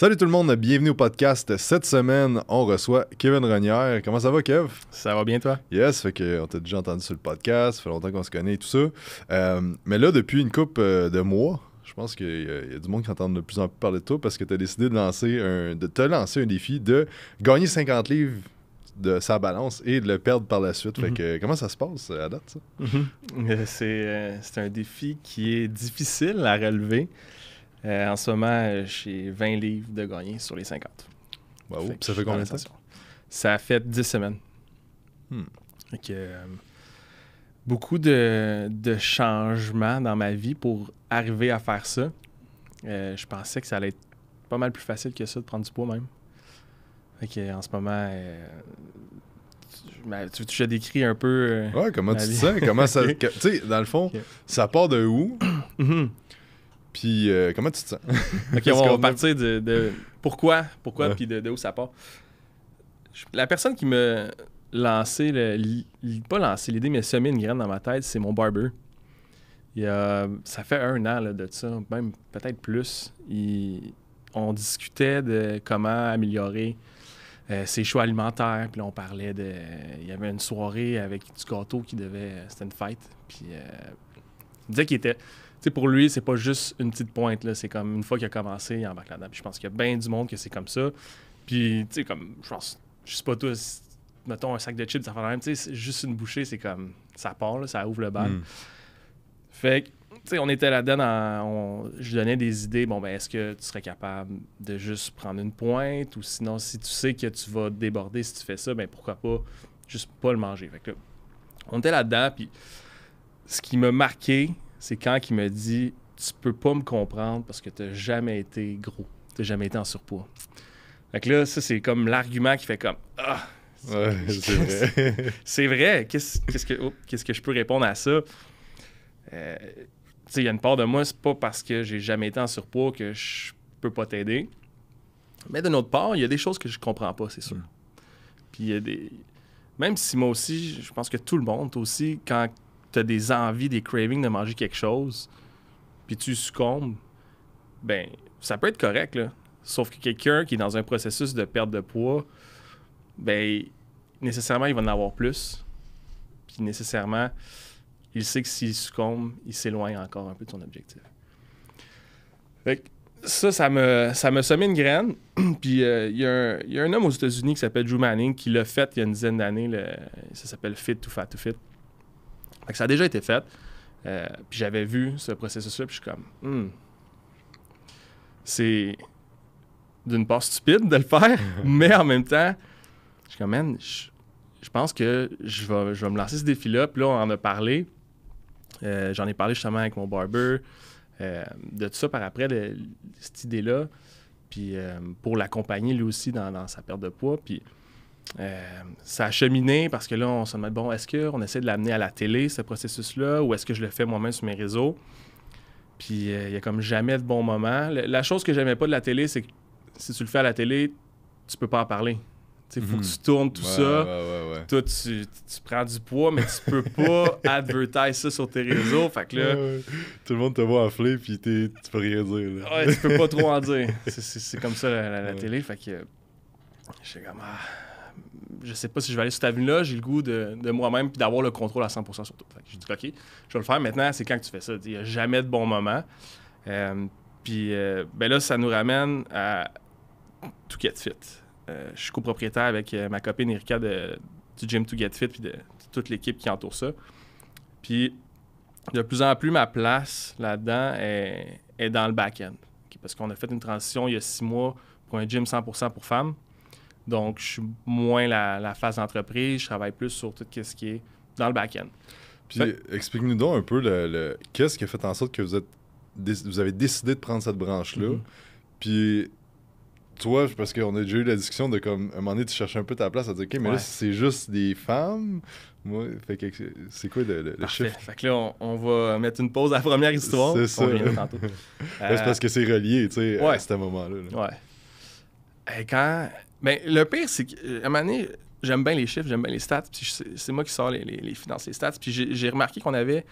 Salut tout le monde, bienvenue au podcast. Cette semaine, on reçoit Kevin Renière. Comment ça va, Kev? Ça va bien, toi? Yes, fait qu'on t'a déjà entendu sur le podcast, ça fait longtemps qu'on se connaît et tout ça. Euh, mais là, depuis une coupe euh, de mois, je pense qu'il y, a du monde qui entend de plus en plus parler de toi parce que tu as décidé de, lancer de te lancer un défi de gagner 50 livres de sa balance et de le perdre par la suite. Fait mhm. que, euh, comment ça se passe à date, ça? Mhm. C'est un défi qui est difficile à relever. Euh, en ce moment, j'ai 20 livres de gagné sur les 50. Wow, ça fait combien de temps? Ça fait 10 semaines. Hmm. Euh, beaucoup de, changements dans ma vie pour arriver à faire ça. Euh, je pensais que ça allait être pas mal plus facile que ça de prendre du poids même. Fait en ce moment, ben, tu, as décrit un peu. ouais, comment tu dis Comment ça. Tu sais, dans le fond, ça part de où? Mm-hmm. Puis euh, comment tu te sens? ok, on, va partir de, pourquoi, pourquoi, puis de, où ça part. la personne qui me lancé, le, pas lancé l'idée, mais semé une graine dans ma tête, c'est mon barber. ça fait un an de ça, même peut-être plus. on discutait de comment améliorer euh, ses choix alimentaires. Puis on parlait de. Il y avait une soirée avec du gâteau qui devait. Euh, c'était une fête. Puis euh, il disait qu'il était pour lui, c'est pas juste une petite pointe. Là. C'est comme une fois qu'il a commencé, il embarque là-dedans. je pense qu'il y a bien du monde que c'est comme ça. Puis, comme, je pense, sais pas tous, mettons un sac de chips, ça fait la même. Tu juste une bouchée, c'est comme, ça part, ça ouvre le bal. Mm. Fait on était là-dedans, on, je donnais des idées. Bon, ben, est-ce que tu serais capable de juste prendre une pointe ou sinon, si tu sais que tu vas déborder si tu fais ça, ben, pourquoi pas juste pas le manger. Fait que on était là-dedans, puis ce qui m'a marqué, c'est quand il me dit Tu peux pas me comprendre parce que t'as jamais été gros, t'as jamais été en surpoids. Fait là, ça, c'est comme l'argument qui fait comme Ah C'est vrai. Qu'est-ce que, que je peux répondre à ça euh, il y a une part de moi, c'est pas parce que j'ai jamais été en surpoids que je peux pas t'aider. Mais d'une autre part, il y a des choses que je comprends pas, c'est sûr. Mm. Puis il y a des. Même si moi aussi, je pense que tout le monde aussi, quand tu as des envies, des cravings de manger quelque chose, puis tu succombes, ben ça peut être correct, Sauf que quelqu'un qui est dans un processus de perte de poids, ben nécessairement, il va en avoir plus. Puis nécessairement, il sait que s'il succombe, il s'éloigne encore un peu de son objectif. Fait ça, ça me, ça me une graine. Puis euh, il y, a un homme aux États-Unis qui s'appelle Drew Manning qui l'a fait il y a une dizaine d'années. ça s'appelle Fit to Fat to Fit ça a déjà été fait. Euh, puis j'avais vu ce processus-là, puis je suis comme, hmm. c'est d'une part stupide de le faire, mais en même temps, je suis comme, je, pense que je vais, je vais, me lancer ce défi-là. Puis là, on en a parlé. Euh, j'en ai parlé justement avec mon barber, euh, de tout ça par après, de, cette idée-là. Puis pour l'accompagner lui aussi dans, dans, sa perte de poids. Puis euh, ça a cheminé parce que là, on se demande, bon, est-ce qu'on essaie de l'amener à la télé, ce processus-là, ou est-ce que je le fais moi-même sur mes réseaux? Puis euh, il a comme jamais de bon moment. la chose que j'aimais pas de la télé, c'est que si tu le fais à la télé, tu peux pas en parler. Il faut que mhm. tu tournes tout ça. Ouais, Toi, tu, prends du poids, mais tu peux pas advertiser ça sur tes réseaux. Fait que là... Tout le monde te voit affler, puis tu peux rien dire. ouais, tu peux pas trop en dire. C'est comme ça, la, télé. Fait que... Je suis comme... Ah je sais pas si je vais aller sur cette avenue-là, j'ai le goût de, moi-même puis d'avoir le contrôle à 100 sur tout. Je dis OK, je vais le faire. Maintenant, c'est quand que tu fais ça. Il n'y a jamais de bon moment. Euh, puis euh, ben là, ça nous ramène à To Get Fit. Euh, je suis copropriétaire avec ma copine Erika de, du Gym To Get Fit puis de, toute l'équipe qui entoure ça. Puis de plus en plus, ma place là-dedans est, dans le back-end. parce qu'on a fait une transition il y a six mois pour un gym 100% pour femmes. Donc, je suis moins la, phase d'entreprise. Je travaille plus sur tout ce qui est dans le back-end. Puis, explique-nous donc un peu le, qu'est-ce qui a fait en sorte que vous, êtes vous avez décidé de prendre cette branche-là. Mm-hmm. Puis, toi, parce qu'on a déjà eu la discussion de comme, un moment donné, tu cherchais un peu ta place à dire, OK, mais là, c'est juste des femmes. Moi, fait c'est quoi le, le, Fait que là, on, va mettre une pause à la première histoire. C'est ça. c'est parce que c'est relié, tu sais, à ce moment-là. Là. Ouais. Et quand, mais le pire, c'est qu'à euh, un moment donné, j'aime bien les chiffres, j'aime bien les stats, puis c'est moi qui sors les, les, finances, les stats. Puis j'ai remarqué qu'on avait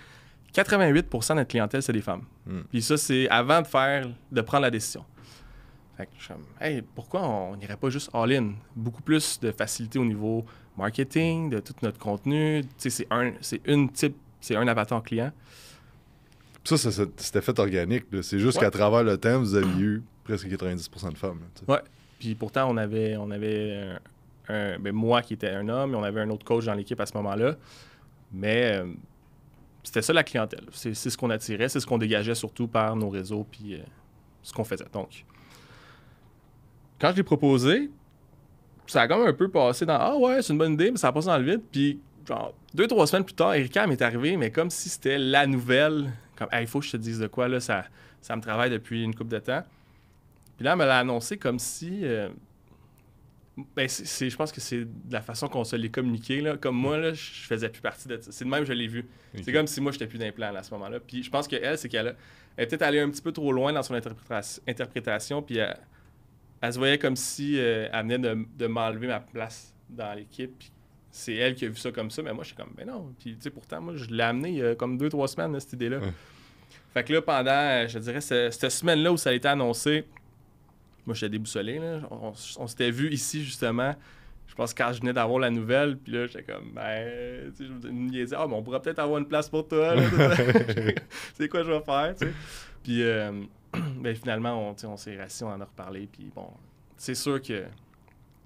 88 de notre clientèle, c'est des femmes. Hmm. Puis ça, c'est avant de faire, de prendre la décision. Fait que je hey, pourquoi on n'irait pas juste all-in? Beaucoup plus de facilité au niveau marketing, de tout notre contenu. Tu sais, C'est un, une type, c'est un avatar client. ça, c'était fait organique. C'est juste qu'à travers le temps, vous avez eu presque 90 de femmes. Puis pourtant, on avait, on avait un, ben, moi qui était un homme, et on avait un autre coach dans l'équipe à ce moment-là. Mais euh, c'était ça la clientèle. C'est ce qu'on attirait, c'est ce qu'on dégageait surtout par nos réseaux, puis euh, ce qu'on faisait. Donc, quand je l'ai proposé, ça a quand même un peu passé dans Ah ouais, c'est une bonne idée, mais ça a passé dans le vide. Puis, genre, deux, trois semaines plus tard, Erika m'est arrivé, mais comme si c'était la nouvelle. Comme, il faut que je te dise de quoi, là, ça, ça me travaille depuis une coupe de temps. Puis là, elle m'a annoncé comme si. Euh, ben, je pense que c'est de la façon qu'on se l'est communiqué. Là. Comme moi, là, je faisais plus partie de ça. C'est de même, je l'ai vu. C'est comme si moi, je j'étais plus d'implant à ce moment-là. Puis je pense qu'elle, c'est qu'elle est peut-être allée un petit peu trop loin dans son interprétation, puis elle, se voyait comme si euh, elle venait de, m'enlever ma place dans l'équipe. Puis c'est elle qui a vu ça comme ça. Mais moi, je suis comme, ben non. Puis tu sais, pourtant, moi, je l'ai amené comme deux, trois semaines, cette idée-là. Fait que là, pendant, euh, je dirais, cette semaine-là où ça a été annoncé, moi, j'étais déboussolé. On, s'était vu ici, justement. Je pense quand je venais d'avoir la nouvelle, puis là, j'étais comme, ben, tu sais, je ah, mais on pourrait peut-être avoir une place pour toi. C'est quoi je vais faire, Puis, euh, ben, finalement, on, on s'est rassis, on en a reparlé, puis bon, c'est sûr que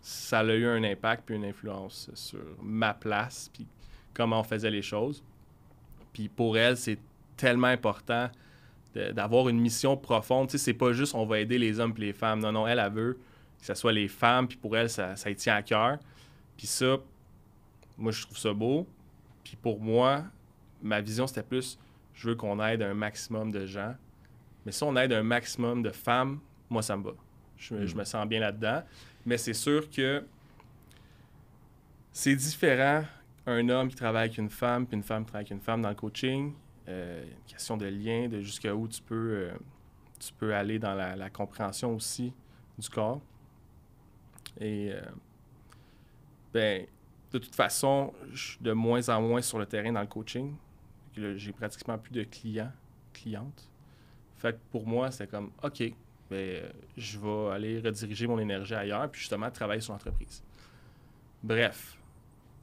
ça a eu un impact puis une influence sur ma place, puis comment on faisait les choses. Puis pour elle, c'est tellement important d'avoir une mission profonde. Tu sais, c'est pas juste on va aider les hommes et les femmes. Non, non, elle, a veut que ce soit les femmes, puis pour elle, ça, ça tient à cœur. Puis ça, moi, je trouve ça beau. Puis pour moi, ma vision, c'était plus je veux qu'on aide un maximum de gens. Mais si on aide un maximum de femmes, moi, ça me va. Je, je me hmm. sens bien là-dedans. Mais c'est sûr que c'est différent un homme qui travaille avec une femme, puis une femme qui travaille avec une femme dans le coaching, une euh, question de lien, de jusqu'à où tu peux, euh, tu peux aller dans la, compréhension aussi du corps. Et euh, ben, de toute façon, je suis de moins en moins sur le terrain dans le coaching. J'ai pratiquement plus de clients, clientes. Fait que pour moi, c'est comme OK, ben, je vais aller rediriger mon énergie ailleurs, puis justement travailler sur l'entreprise. Bref,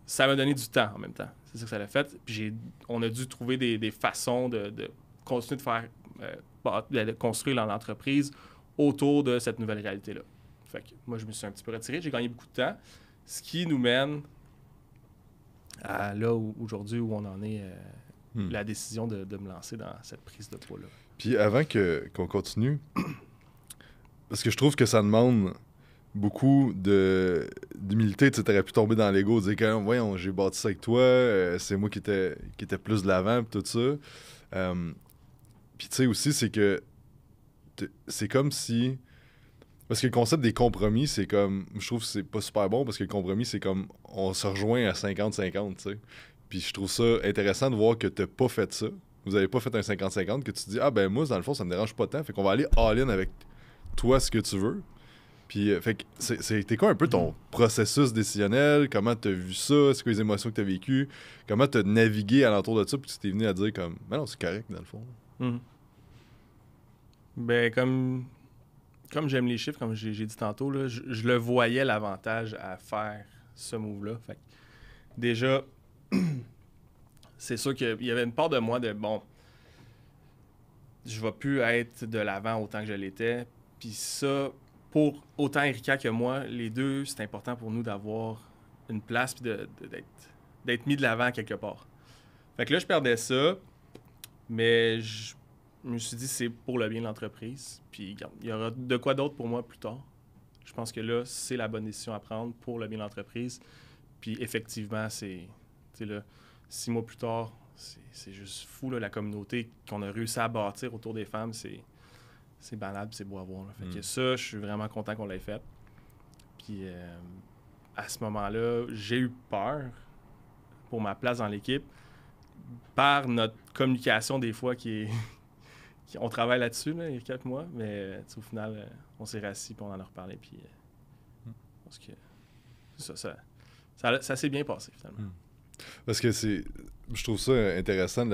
ça m'a donné du temps en même temps. C'est ça que ça l'a fait. Puis on a dû trouver des, façons de, de, continuer de faire euh, bah, de construire l'entreprise autour de cette nouvelle réalité-là. Fait que moi, je me suis un petit peu retiré, j'ai gagné beaucoup de temps, ce qui nous mène à là aujourd'hui où on en est, euh, hmm. la décision de, me lancer dans cette prise de poids-là. Puis avant que, qu'on continue, parce que je trouve que ça demande beaucoup de d'humilité. Tu aurais pu tomber dans l'ego, dire même voyons, j'ai bâti ça avec toi, euh, c'est moi qui étais qui était plus de l'avant, tout ça. Euh, puis tu sais aussi, c'est que c'est comme si. Parce que le concept des compromis, c'est comme. Je trouve que c'est pas super bon parce que le compromis, c'est comme on se rejoint à 50-50, tu sais. Puis je trouve ça intéressant de voir que t'as pas fait ça. Vous avez pas fait un 50-50, que tu dis, ah ben moi, dans le fond, ça me dérange pas tant. Fait qu'on va aller all-in avec toi ce que tu veux. Puis, c'était euh, quoi un peu ton mm-hmm. processus décisionnel? Comment t'as vu ça? C'est quoi les émotions que t'as vécues? Comment t'as navigué alentour de ça? Puis tu t'es venu à dire comme, mais non, c'est correct dans le fond. Mm-hmm. Ben, comme, comme j'aime les chiffres, comme j'ai dit tantôt, là, je, le voyais l'avantage à faire ce move-là. Fait déjà, c'est sûr qu'il y avait une part de moi de, bon, je vais plus être de l'avant autant que je l'étais. Puis ça, pour autant Erika que moi, les deux, c'est important pour nous d'avoir une place et d'être mis de l'avant quelque part. Fait que là, je perdais ça, mais je me suis dit c'est pour le bien de l'entreprise. Puis il y aura de quoi d'autre pour moi plus tard. Je pense que là, c'est la bonne décision à prendre pour le bien de l'entreprise. Puis effectivement, c'est là, six mois plus tard, c'est juste fou la communauté qu'on a réussi à bâtir autour des femmes. C'est c'est balade, c'est beau à voir. Fait que hmm. ça, je suis vraiment content qu'on l'ait fait. Puis euh, à ce moment-là, j'ai eu peur pour ma place dans l'équipe par notre communication des fois qui est. on travaille là-dessus là, il y a quelques mois, mais au final, euh, on s'est rassis pour on en a reparlé. Puis, euh, hmm. Parce que ça, ça, ça, s'est bien passé finalement. Hmm. Parce que c'est. Je trouve ça intéressant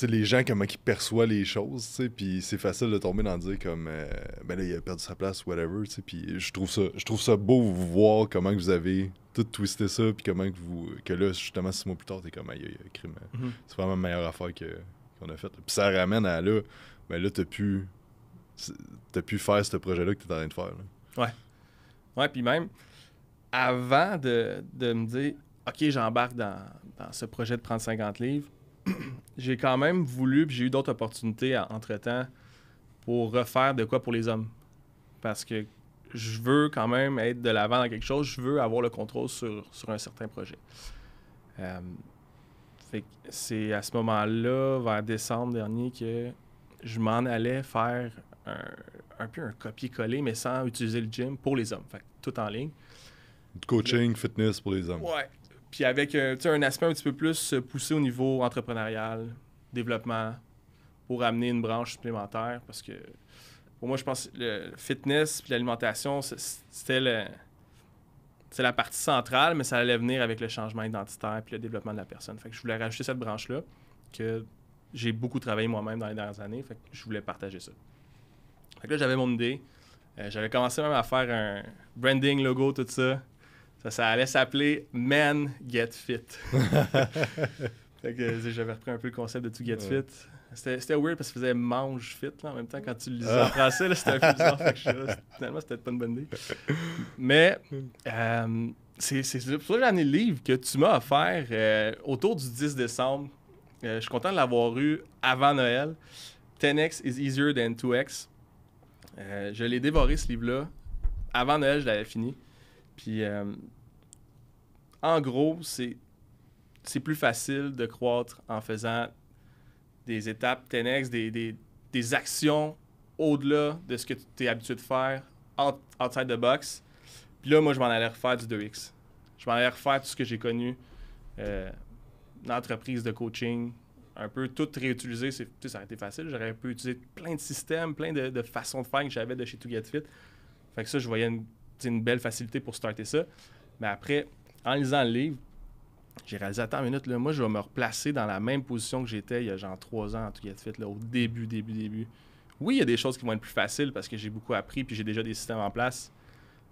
les gens, comment ils perçoivent les choses, tu puis c'est facile de tomber dans dire comme, euh, ben là, il a perdu sa place, whatever, puis je trouve ça, je trouve ça beau vous voir comment que vous avez tout twisté ça, puis comment que vous, que là, justement, six mois plus tard, t'es comme, aïe, aïe, crime, euh, mhm. c'est vraiment la meilleure affaire que, qu'on a faite. Puis ça ramène à là, ben là, t'as pu, t'as pu faire ce projet-là que t'es en train de faire, Ouais. Ouais, puis même, avant de, me dire, OK, j'embarque dans, dans ce projet de prendre 50 livres, j'ai quand même voulu, puis j'ai eu d'autres opportunités entre-temps pour refaire de quoi pour les hommes. Parce que je veux quand même être de l'avant dans quelque chose, je veux avoir le contrôle sur, un certain projet. Euh, c'est à ce moment-là, vers décembre dernier, que je m'en allais faire un, peu un copier-coller, mais sans utiliser le gym pour les hommes. tout en ligne. Coaching, fitness pour les hommes. Ouais, puis avec euh, un aspect un petit peu plus euh, poussé au niveau entrepreneurial, développement, pour amener une branche supplémentaire. Parce que pour moi, je pense que le fitness et l'alimentation, c'était C'est la partie centrale, mais ça allait venir avec le changement identitaire et le développement de la personne. Fait que je voulais rajouter cette branche-là que j'ai beaucoup travaillé moi-même dans les dernières années. Fait que je voulais partager ça. Fait que là, j'avais mon idée. Euh, j'avais commencé même à faire un branding, logo, tout ça. Ça, allait s'appeler Man Get Fit. j'avais repris un peu le concept de To Get Fit. C'était weird parce que faisait mange fit en même temps quand tu le lisais en français, c'était un peu bizarre. finalement, c'était pas une bonne idée. Mais euh, c'est pour ça que le livre que tu m'as offert euh, autour du 10 décembre. Euh, je suis content de l'avoir eu avant Noël. 10x is easier than 2x. je l'ai dévoré ce livre-là. Avant Noël, je l'avais fini. Puis, euh, en gros, c'est, c'est plus facile de croître en faisant des étapes tenex, des, actions au-delà de ce que tu es habitué de faire outside the box. Puis là, moi, je m'en allais refaire du 2X. Je m'en allais refaire tout ce que j'ai connu, euh, l'entreprise de coaching, un peu tout réutiliser. C'est, ça aurait été facile. J'aurais pu utiliser plein de systèmes, plein de, de façons de faire que j'avais de chez To Get Fit. Fait que ça, je voyais une c'est une belle facilité pour starter ça. Mais après, en lisant le livre, j'ai réalisé, attends une minute, là, moi, je vais me replacer dans la même position que j'étais il y a genre trois ans, en tout cas, de fait, là, au début, début, début. Oui, il y a des choses qui vont être plus faciles parce que j'ai beaucoup appris puis j'ai déjà des systèmes en place.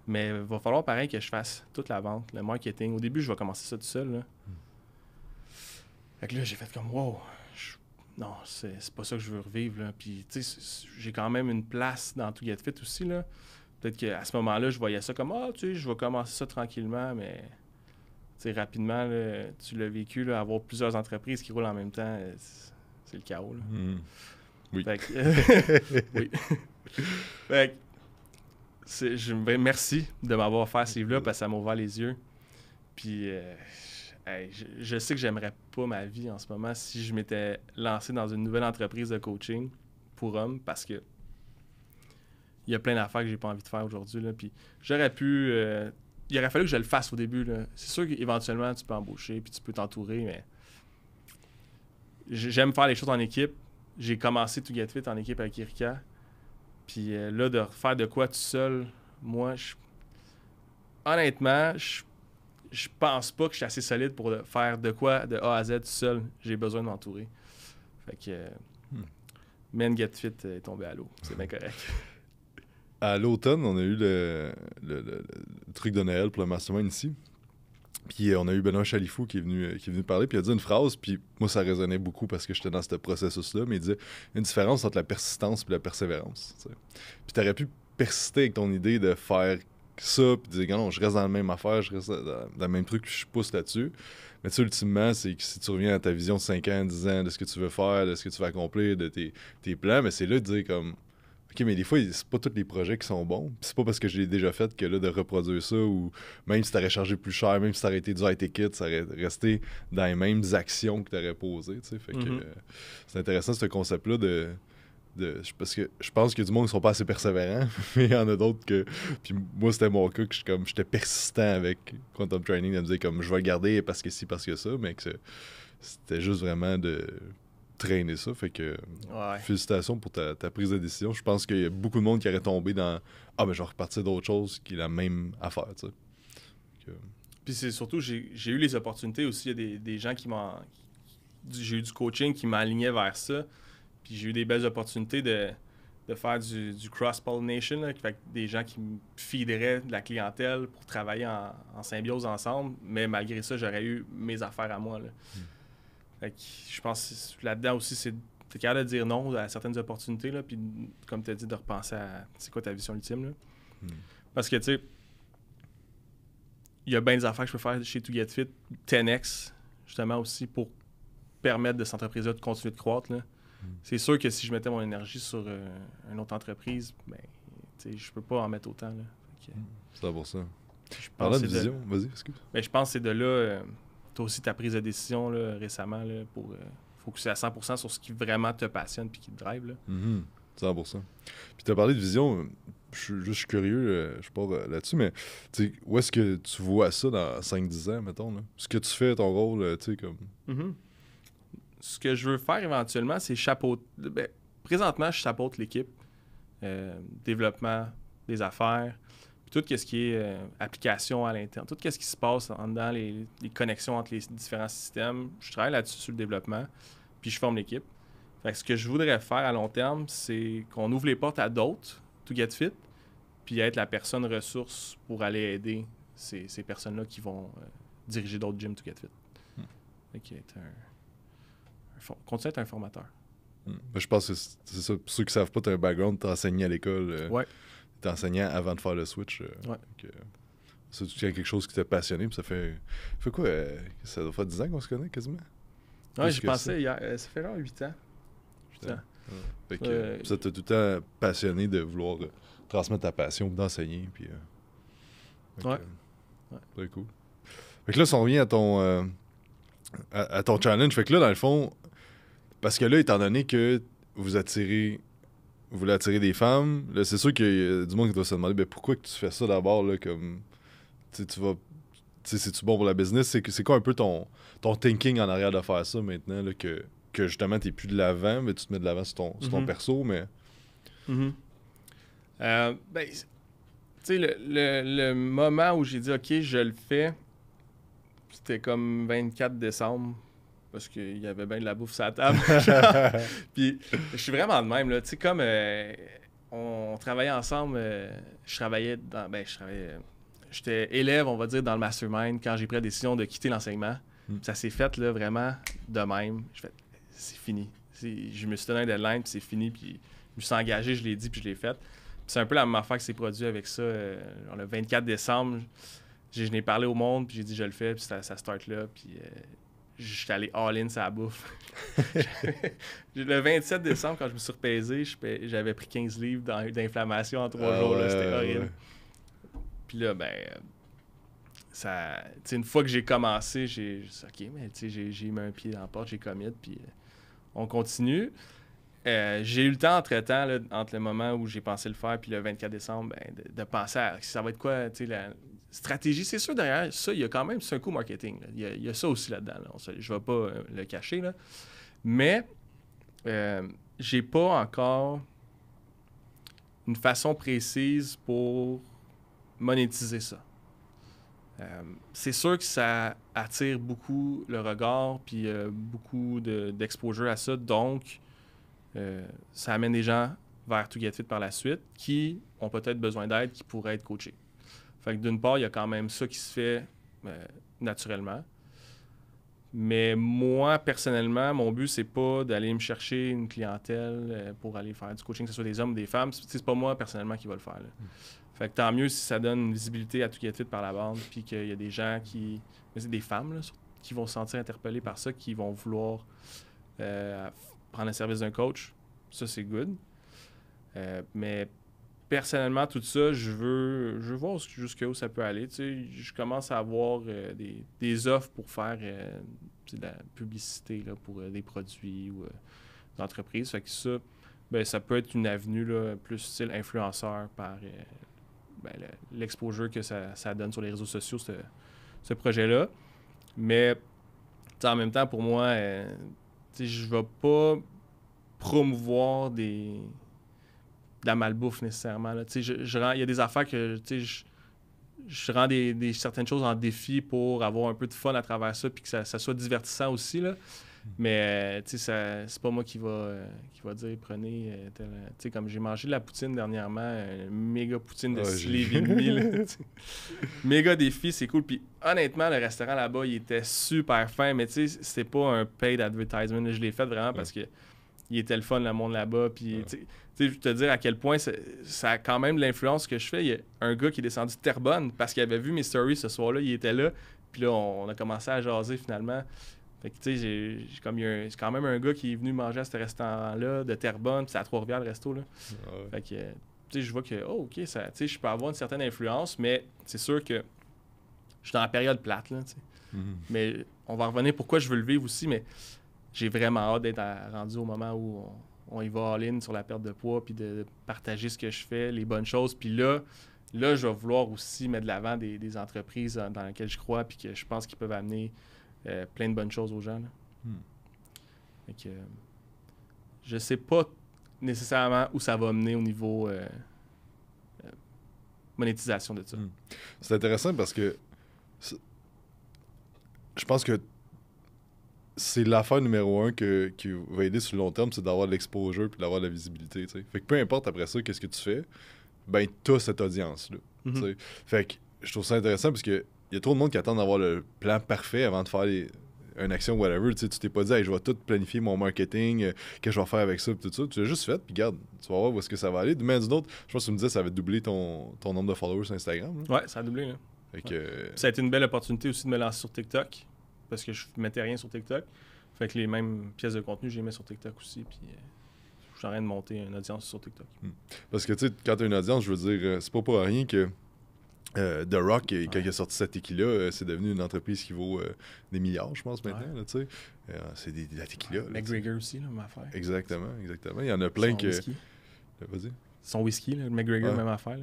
Mais il va falloir pareil que je fasse toute la vente, le marketing. Au début, je vais commencer ça tout seul. Là. Hmm. Fait que là, j'ai fait comme, wow, non, c'est pas ça que je veux revivre. Là. Puis, tu sais, j'ai quand même une place dans tout Get Fit aussi. Là. Peut-être qu'à ce moment-là, je voyais ça comme Ah, tu sais, je vais commencer ça tranquillement, mais rapidement, tu l'as vécu, avoir plusieurs entreprises qui roulent en même temps, c'est le chaos. Oui. Hmm. oui. fait que, ben, merci de m'avoir fait ces livre là parce que ça m'a ouvert les yeux. Puis, euh, je, je, sais que j'aimerais pas ma vie en ce moment si je m'étais lancé dans une nouvelle entreprise de coaching pour hommes parce que il y a plein d'affaires que j'ai pas envie de faire aujourd'hui. Puis j'aurais pu. Euh, il aurait fallu que je le fasse au début. C'est sûr qu'éventuellement, tu peux embaucher puis tu peux t'entourer, mais j'aime faire les choses en équipe. J'ai commencé tout get fit en équipe avec Irika. Puis euh, là, de faire de quoi tout seul, moi, honnêtement, je... je pense pas que je suis assez solide pour faire de quoi de A à Z tout seul. J'ai besoin de m'entourer. Fait que. Euh, hmm. Get Fit est tombé à l'eau. C'est bien correct. à l'automne, on a eu le, truc de Noël pour le mastermind ici. Puis euh, on a eu Benoît Chalifou qui est venu, euh, qui est parler, puis il a dit une phrase, puis moi ça résonnait beaucoup parce que j'étais dans ce processus-là, mais il disait une différence entre la persistance et la persévérance. Puis Puis aurais pu persister avec ton idée de faire ça, puis dire non, je reste dans la même affaire, je reste dans, le même truc, je pousse là-dessus. Mais tu sais, ultimement, c'est que si tu reviens à ta vision de 5 ans, 10 ans, de ce que tu veux faire, de ce que tu veux accomplir, de tes, plans, mais c'est là de dire comme OK, mais des fois, c'est pas tous les projets qui sont bons. C'est pas parce que je l'ai déjà fait que là, de reproduire ça, ou même si t'aurais chargé plus cher, même si t'aurais été du high kit, ça aurait resté dans les mêmes actions que t'aurais posées, Fait que mhm. euh, c'est intéressant, ce concept-là de... parce que je pense que y a du monde qui sont pas assez persévérants, mais il y en a d'autres que. Puis moi, c'était mon cas que j'étais persistant avec Quantum Training de me dire comme je vais garder parce que si, parce que ça, mais que c'était juste vraiment de traîner ça. Fait que félicitations pour ta, prise de décision. Je pense qu'il y a beaucoup de monde qui aurait tombé dans Ah, ben je vais repartir d'autre chose qui est la même affaire. Tu sais. Puis c'est surtout, j'ai eu les opportunités aussi. Il y a des, gens qui m'ont. J'ai eu du coaching qui m'alignait vers ça. Puis j'ai eu des belles opportunités de, faire du, cross-pollination, des gens qui me feederaient de la clientèle pour travailler en, symbiose ensemble. Mais malgré ça, j'aurais eu mes affaires à moi. Là. Hmm je pense que là-dedans aussi, c'est clair de dire non à certaines opportunités, là, puis comme tu as dit, de repenser à c'est quoi ta vision ultime. Hmm. Parce que, tu sais, il y a bien des affaires que je peux faire chez To Get Fit, justement aussi, pour permettre de cette entreprise-là de continuer de croître. Hmm. C'est sûr que si je mettais mon énergie sur euh, une autre entreprise, ben, tu je peux pas en mettre autant. Là. Hmm. C'est pour ça. Je de vision, vas-y, excuse. mais ben, je pense que c'est de là. Euh, toi aussi ta prise de décision là, récemment pour euh, focuser à 100% sur ce qui vraiment te passionne puis qui te drive. Là. 100%. Mm-hmm. Puis tu as parlé de vision, je suis juste curieux, euh, je pas, là-dessus, mais où est-ce que tu vois ça dans 5-10 ans, mettons? Là? Ce que tu fais, ton rôle, euh, tu sais, comme... Mm-hmm. Ce que je veux faire éventuellement, c'est chapeau… Ben, présentement, je chapeaute l'équipe, euh, développement des affaires, tout ce qui est euh, application à l'interne, tout ce qui se passe en dedans, les, connexions entre les différents systèmes, je travaille là-dessus sur le développement, puis je forme l'équipe. ce que je voudrais faire à long terme, c'est qu'on ouvre les portes à d'autres, to get fit, puis être la personne ressource pour aller aider ces, personnes-là qui vont euh, diriger d'autres gyms to get fit. Hmm. à être un formateur. Hmm. Ben, je pense que c'est ça. Pour ceux qui ne savent pas, tu as un background, tu as enseigné à l'école. Euh, enseignant avant de faire le switch. Euh, ouais. c'est quelque chose qui t'a passionné, ça fait. fait quoi euh, Ça doit faire 10 ans qu'on se connaît quasiment Ouais, j'y pensais euh, ça fait là, 8 ans. 8 ans. que, ça t'a tout le temps passionné de vouloir transmettre ta passion, d'enseigner, puis. ouais. Très cool. Fait que là, si on revient à ton, à, ton challenge, fait que là, dans le fond, parce que là, étant donné que vous attirez voulez attirer des femmes. Là, c'est sûr qu'il y a du monde qui doit se demander ben, pourquoi tu fais ça d'abord, là, comme. c'est-tu bon pour la business? C'est, c'est quoi un peu ton, ton thinking en arrière de faire ça maintenant, que, que justement, t'es plus de l'avant, mais tu te mets de l'avant sur ton, mhm. perso, mais. Mhm. Euh, ben, tu sais, le, le, le moment où j'ai dit, OK, je le fais, c'était comme 24 décembre parce qu'il y avait bien de la bouffe sur la table. puis je suis vraiment de même, là. Tu sais, comme euh, on travaillait ensemble, euh, je travaillais dans. Ben, je travaillais. Euh, j'étais élève, on va dire, dans le mastermind quand j'ai pris la décision de quitter l'enseignement. Hmm. Ça s'est fait, là, vraiment de même. Je fais, c'est fini. Je me suis donné un deadline, puis c'est fini, puis je me suis engagé, je l'ai dit, puis je l'ai fait. Puis C'est un peu la même affaire qui s'est produit avec ça. le 24 décembre, je n'ai parlé au monde, puis j'ai dit je le fais, puis ça, ça start là. Puis j'étais allé all-in sa bouffe. le 27 décembre, quand je me suis repaisé, j'avais pris 15 livres d'inflammation en trois ah jours. C'était horrible. Puis là, ben, ça, une fois que j'ai commencé, j'ai OK, mais j'ai mis un pied dans la porte, j'ai commis. puis euh, on continue. Euh, j'ai eu le temps entre-temps, entre le moment où j'ai pensé le faire puis le 24 décembre, ben, de, passer penser à ça va être quoi tu la, stratégie. C'est sûr, derrière ça, il y a quand même, c'est un coup marketing. Il y, a, ça aussi là-dedans. Je ne vais pas euh, le cacher. Mais euh, j'ai pas encore une façon précise pour monétiser ça. Euh, c'est sûr que ça attire beaucoup le regard, puis euh, beaucoup d'exposure à ça. Donc, ça amène des gens vers To Get Fit par la suite qui ont peut-être besoin d'aide, qui pourraient être coachés. Fait que d'une part, il y a quand même ça qui se fait euh, naturellement. Mais moi, personnellement, mon but, c'est pas d'aller me chercher une clientèle euh, pour aller faire du coaching, que ce soit des hommes ou des femmes. C'est pas moi, personnellement, qui va le faire. Hmm. Fait que tant mieux si ça donne une visibilité à tout qui est fait par la bande, puis qu'il y a des gens qui. Mais c'est des femmes, là, qui vont se sentir interpellées par ça, qui vont vouloir euh, prendre le service d'un coach. Ça, c'est good. Euh, mais personnellement, tout ça, je veux, je veux voir jusqu'où ça peut aller. je commence à avoir euh, des, offres pour faire euh, de la publicité là, pour euh, des produits ou des entreprises. Fait que ben, ça, peut être une avenue plus style influenceur par ben, l'exposure que ça, donne sur les réseaux sociaux, ce, ce projet-là. Mais en même temps, pour moi, je ne vais pas promouvoir des de la malbouffe nécessairement. Il y a des affaires que je, je rends des, certaines choses en défi pour avoir un peu de fun à travers ça puis que ça, soit divertissant aussi. Là. Mais tu sais, c'est pas moi qui va, qui va dire prenez euh, comme j'ai mangé de la poutine dernièrement, euh, méga poutine de 6 méga défi, c'est cool. Puis honnêtement, le restaurant là-bas, il était super fin, mais tu sais, pas un paid advertisement. Je l'ai fait vraiment parce que il était le fun, le monde là-bas. Puis, te dire à quel point ça a quand même l'influence que je fais. Il y a un gars qui est descendu de Terrebonne parce qu'il avait vu mes stories ce soir-là, il était là. Puis là, on, a commencé à jaser finalement. Fait que, tu sais, c'est quand même un gars qui est venu manger à ce restaurant-là de Terrebonne, puis c'est à Trois-Rivières le resto, là. Fait que, tu sais, je vois que, oh, OK, tu je peux avoir une certaine influence, mais c'est sûr que je suis dans la période plate, là, mhm. Mais on va revenir pourquoi je veux le vivre aussi, mais j'ai vraiment hâte d'être rendu au moment où on, y va all-in sur la perte de poids, puis de partager ce que je fais, les bonnes choses. Puis là, là, je vais vouloir aussi mettre de l'avant des, entreprises euh, dans lesquelles je crois, puis que je pense qu'ils peuvent amener euh, plein de bonnes choses aux gens. Là. Hmm. que, je sais pas nécessairement où ça va mener au niveau euh, monétisation de ça. Hmm. C'est intéressant parce que je pense que c'est l'affaire numéro un que, qui va aider sur le long terme, c'est d'avoir de l'exposure puis d'avoir la visibilité. Fait que peu importe après ça, qu'est-ce que tu fais, ben as cette audience-là. Mhm. Fait que je trouve ça intéressant parce que il y a trop de monde qui attend d'avoir le plan parfait avant de faire une action, whatever. Tu t'es pas dit, je vais tout planifier mon marketing, euh, qu'est-ce que je vais faire avec ça, tout ça. Tu l'as juste fait, puis regarde, tu vas voir où est-ce que ça va aller. Demain, d'une autre, je pense que tu me disais, ça va doubler ton, nombre de followers sur Instagram. Hein? Oui, ça a doublé. Euh, ça a été une belle opportunité aussi de me lancer sur TikTok parce que je mettais rien sur TikTok. Fait que les mêmes pièces de contenu, je les mets sur TikTok aussi. Puis euh, je suis en train de monter une audience sur TikTok. Hmm. Parce que tu sais, quand tu as une audience, je veux dire, euh, c'est pas pour rien que. Euh, The Rock, quand il a sorti sa tequila, c'est devenu une entreprise qui vaut des milliards, je pense, maintenant. tu sais. c'est de la tequila. McGregor aussi, là, ma affaire. Exactement, exactement. Il y en a plein Son que. Whisky. Son whisky, là, McGregor, même affaire.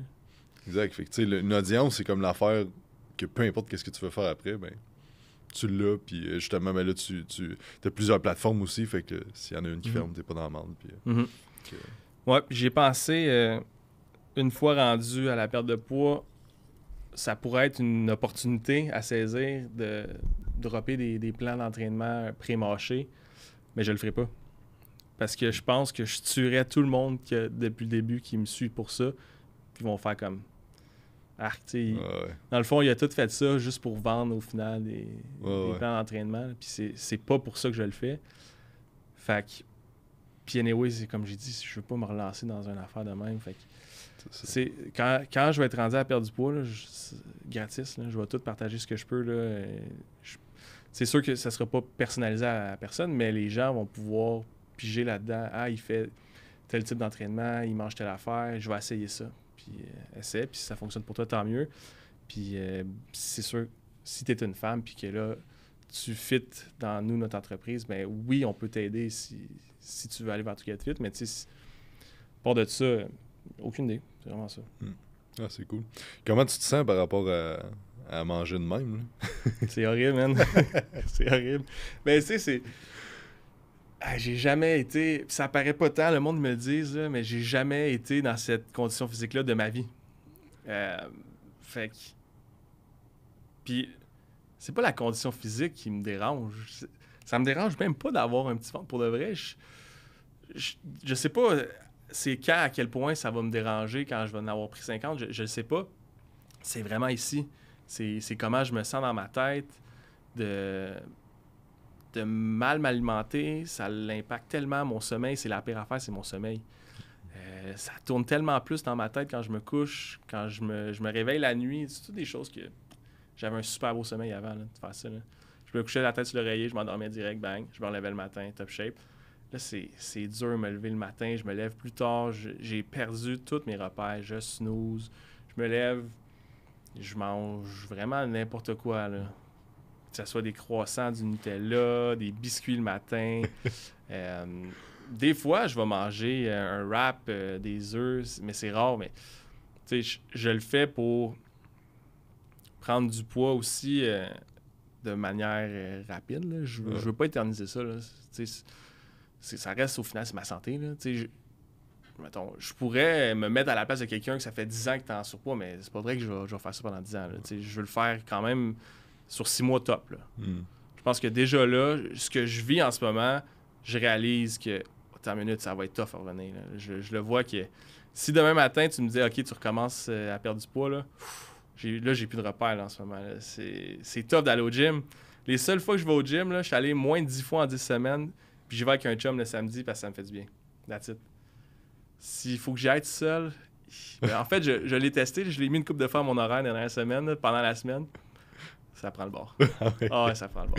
Exact. Fait que, une audience, c'est comme l'affaire que peu importe qu'est-ce que tu veux faire après, ben, tu l'as, puis euh, justement, mais ben là, tu, tu as plusieurs plateformes aussi, fait que s'il y en a une qui ferme, mhm. tu ferme, t'es pas dans la merde. Puis, euh, mhm. j'ai pensé, euh, une fois rendu à la perte de poids, ça pourrait être une opportunité à saisir de dropper des, plans d'entraînement pré-mâchés, mais je le ferai pas. Parce que je pense que je tuerais tout le monde depuis le début qui me suit pour ça, puis vont faire comme dans le fond, il a tout fait ça juste pour vendre au final des, plans d'entraînement. Puis c'est pas pour ça que je le fais. Fait que. Puis anyway, c'est comme j'ai dit, je veux pas me relancer dans une affaire de même. Fait C'est, quand, je vais être rendu à perdre du poids, là, gratis, je vais tout partager ce que je peux. c'est sûr que ça sera pas personnalisé à personne, mais les gens vont pouvoir piger là-dedans. Ah, il fait tel type d'entraînement, il mange telle affaire, je vais essayer ça. Puis euh, essaie, puis si ça fonctionne pour toi, tant mieux. Puis euh, c'est sûr, si tu es une femme, puis que là, tu fites dans nous, notre entreprise, ben oui, on peut t'aider si, tu veux aller vers tout te Fit, mais tu sais, part de ça, aucune idée. C'est vraiment ça. Hmm. Ah, c'est cool. Comment tu te sens par rapport à, manger de même? c'est horrible, man. c'est horrible. ben, tu sais, c'est ah, j'ai jamais été, ça paraît pas tant, le monde me le dise, mais j'ai jamais été dans cette condition physique-là de ma vie. Euh, fait que. Puis, c'est pas la condition physique qui me dérange. Ça me dérange même pas d'avoir un petit ventre. Pour de vrai, je, sais pas c'est quand, à quel point ça va me déranger quand je vais en avoir pris 50, je ne sais pas. C'est vraiment ici. C'est comment je me sens dans ma tête. De mal m'alimenter, ça l'impacte tellement mon sommeil. C'est la pire affaire, c'est mon sommeil. Euh, ça tourne tellement plus dans ma tête quand je me couche, quand je me, me réveille la nuit. C'est toutes des choses que j'avais un super beau sommeil avant de ça. Je me couchais la tête sur l'oreiller, je m'endormais direct, bang. Je me le matin, top shape. Là, c'est dur me lever le matin. Je me lève plus tard. J'ai perdu tous mes repères. Je snooze. Je me lève. Je mange vraiment n'importe quoi. Là que ce soit des croissants, du Nutella, des biscuits le matin. Euh, des fois, je vais manger euh, un wrap, euh, des œufs, mais c'est rare. Mais je, le fais pour prendre du poids aussi de manière rapide. Je, ne veux pas éterniser ça. ça reste au final, c'est ma santé. Je, pourrais me mettre à la place de quelqu'un que ça fait 10 ans que tu en surpoids, mais c'est pas vrai que je vais, faire ça pendant 10 ans. Je veux le faire quand même sur six mois top. Hmm. Je pense que déjà là, ce que je vis en ce moment, je réalise que, oh, attends une minute, ça va être tough à revenir. Je, le vois que si demain matin, tu me dis, OK, tu recommences euh, à perdre du poids, là, j'ai, là, j'ai plus de repères en ce moment. C'est, c'est tough d'aller au gym. Les seules fois que je vais au gym, là, je suis allé moins de 10 fois en dix semaines, puis j'y vais avec un chum le samedi parce que ça me fait du bien. That's it. S'il faut que j'aille seul, ben, en fait, je, l'ai testé, je l'ai mis une coupe de fois à mon horaire la dernière semaine, pendant la semaine. Ça prend le bord. Ah, ah, ouais. ça prend le bord.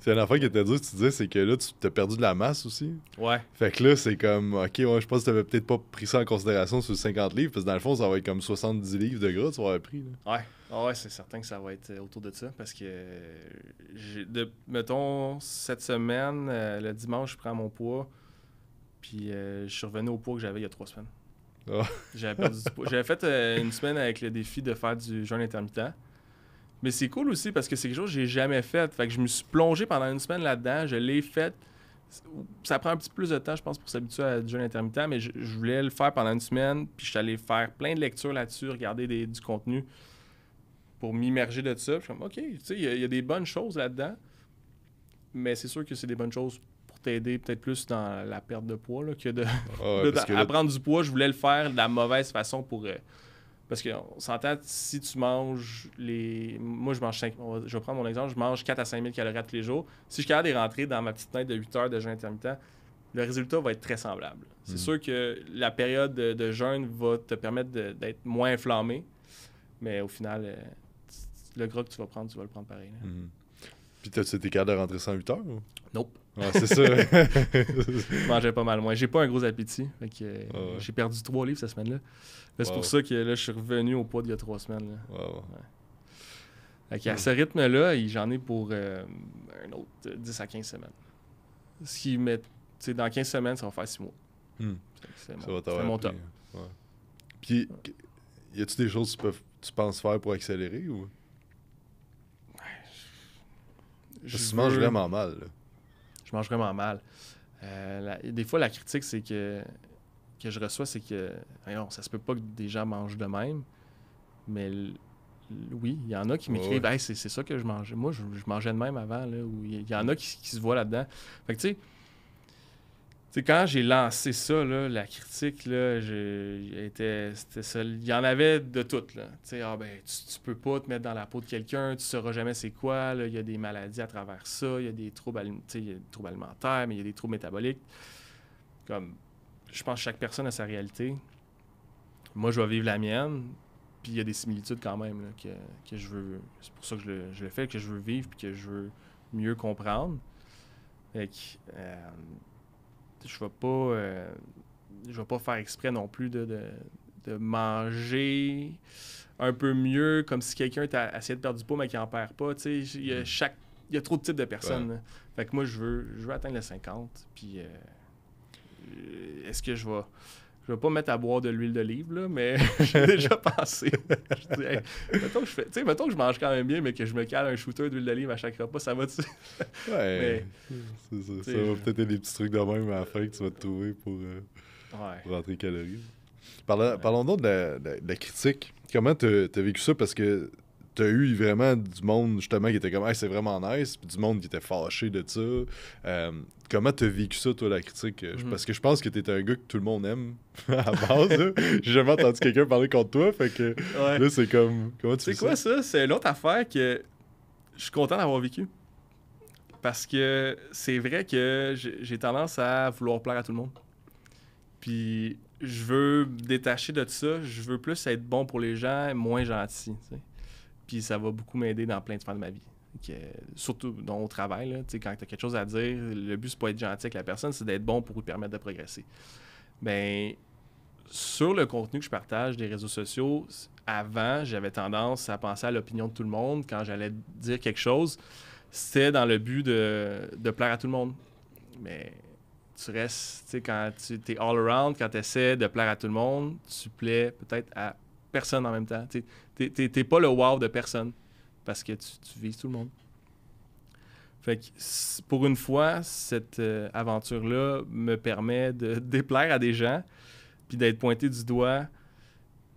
C'est une affaire que était dit, tu disais, c'est que là, tu t'as perdu de la masse aussi. Ouais. Fait que là, c'est comme, ok, moi je pense que t'avais peut-être pas pris ça en considération sur 50 livres, parce que dans le fond, ça va être comme 70 livres de gras, tu vas avoir pris. Ouais. Ah ouais, c'est certain que ça va être euh, autour de ça, parce que, de, mettons, cette semaine, euh, le dimanche, je prends mon poids, puis euh, je suis revenu au poids que j'avais il y a trois semaines. Ah. J'avais perdu du poids. J'avais fait une semaine avec le défi de faire du jeûne intermittent. Mais c'est cool aussi parce que c'est quelque chose que j'ai jamais fait. Fait que je me suis plongé pendant une semaine là-dedans, je l'ai fait. Ça prend un petit peu plus de temps, je pense, pour s'habituer à du jeûne intermittent, mais je, voulais le faire pendant une semaine, puis je suis allé faire plein de lectures là-dessus, regarder du contenu pour m'immerger de ça. je suis comme, OK, tu sais, il y, a des bonnes choses là-dedans, mais c'est sûr que c'est des bonnes choses pour t'aider peut-être plus dans la perte de poids que de, prendre du poids. Je voulais le faire de la mauvaise façon pour. Euh, parce qu'on s'entend, si tu manges les. Moi, je mange 5. Je vais prendre mon exemple. Je mange 4 à 5 000 calories tous les jours. Si je suis capable de rentrer dans ma petite tête de 8 heures de jeûne intermittent, le résultat va être très semblable. C'est mm. sûr que la période de, jeûne va te permettre d'être moins inflammé. Mais au final, euh, le gras que tu vas prendre, tu vas le prendre pareil. Puis t'es capable de rentrer 108 heures? Non. Nope. Ah, c'est ça. je mangeais pas mal moins. J'ai pas un gros appétit. Fait que, euh, ah J'ai perdu 3 livres cette semaine-là. C'est pour ça que là, je suis revenu au poids d'il y a 3 semaines. Là. Wow. Ouais. à ce rythme-là, j'en ai pour euh, un autre 10 euh, à 15 semaines. Ce qui met, dans 15 semaines, ça va faire 6 mois. Hmm. C'est mon, ça va mon top. Ouais. Puis, y a-tu des choses que tu, peux, tu penses faire pour accélérer ou? Je mange vraiment mal. Je euh, mange vraiment mal. Des fois, la critique c'est que... que je reçois, c'est que ça ça se peut pas que des gens mangent de même, mais oui, il y en a qui m'écrivent c'est ça que je mangeais. Moi, je, mangeais de même avant. il y en a qui, se voient là-dedans. Fait que tu sais, quand j'ai lancé ça, là, la critique, là, il y en avait de toutes. Là. Ah, ben, tu, peux pas te mettre dans la peau de quelqu'un, tu sauras jamais c'est quoi. Il y a des maladies à travers ça, il y a des troubles, alimentaires, mais il y a des troubles métaboliques. Comme, je pense que chaque personne a sa réalité. Moi, je vais vivre la mienne, puis il y a des similitudes quand même que, je veux. C'est pour ça que je le, fais, que je veux vivre, puis que je veux mieux comprendre. Fait que, euh, je vais pas euh, je vais pas faire exprès non plus de, manger un peu mieux comme si quelqu'un t'a essayé de perdre du poids mais qui en perd pas il y a mm. chaque il trop de types de personnes fait que moi je veux je veux atteindre les 50 puis euh, est-ce que je vais je vais pas mettre à boire de l'huile d'olive, là, mais j'ai déjà pensé. je dis, mettons, que je que je mange quand même bien, mais que je me cale un shooter d'huile d'olive à chaque repas, ça va-tu? ouais. ça, va peut-être être des petits trucs de même à la fin que tu vas te trouver pour, euh, rentrer calories. Parlons, nous donc de la, de la critique. Comment tu as vécu ça? Parce que t'as eu vraiment du monde justement qui était comme hey, c'est vraiment nice puis du monde qui était fâché de ça euh, comment t'as vécu ça toi la critique euh, mhm. parce que je pense que t'es un gars que tout le monde aime à base j'ai jamais entendu quelqu'un parler contre toi fait que là c'est comme comment tu c'est quoi ça, c'est l'autre affaire que je suis content d'avoir vécu parce que c'est vrai que j'ai tendance à vouloir plaire à tout le monde puis je veux me détacher de ça je veux plus être bon pour les gens moins gentil puis ça va beaucoup m'aider dans plein de fins de ma vie. surtout dans au travail, quand tu as quelque chose à dire, le but, c'est pas d'être gentil avec la personne, c'est d'être bon pour lui permettre de progresser. Mais ben, sur le contenu que je partage des réseaux sociaux, avant, j'avais tendance à penser à l'opinion de tout le monde. Quand j'allais dire quelque chose, c'était dans le but de, de, plaire à tout le monde. Mais tu restes, tu sais, quand tu es all around, quand tu essaies de plaire à tout le monde, tu plais peut-être à personne en même temps. Tu n'es pas le wow de personne parce que tu, vises tout le monde. Fait que pour une fois, cette euh, aventure-là me permet de déplaire à des gens, puis d'être pointé du doigt,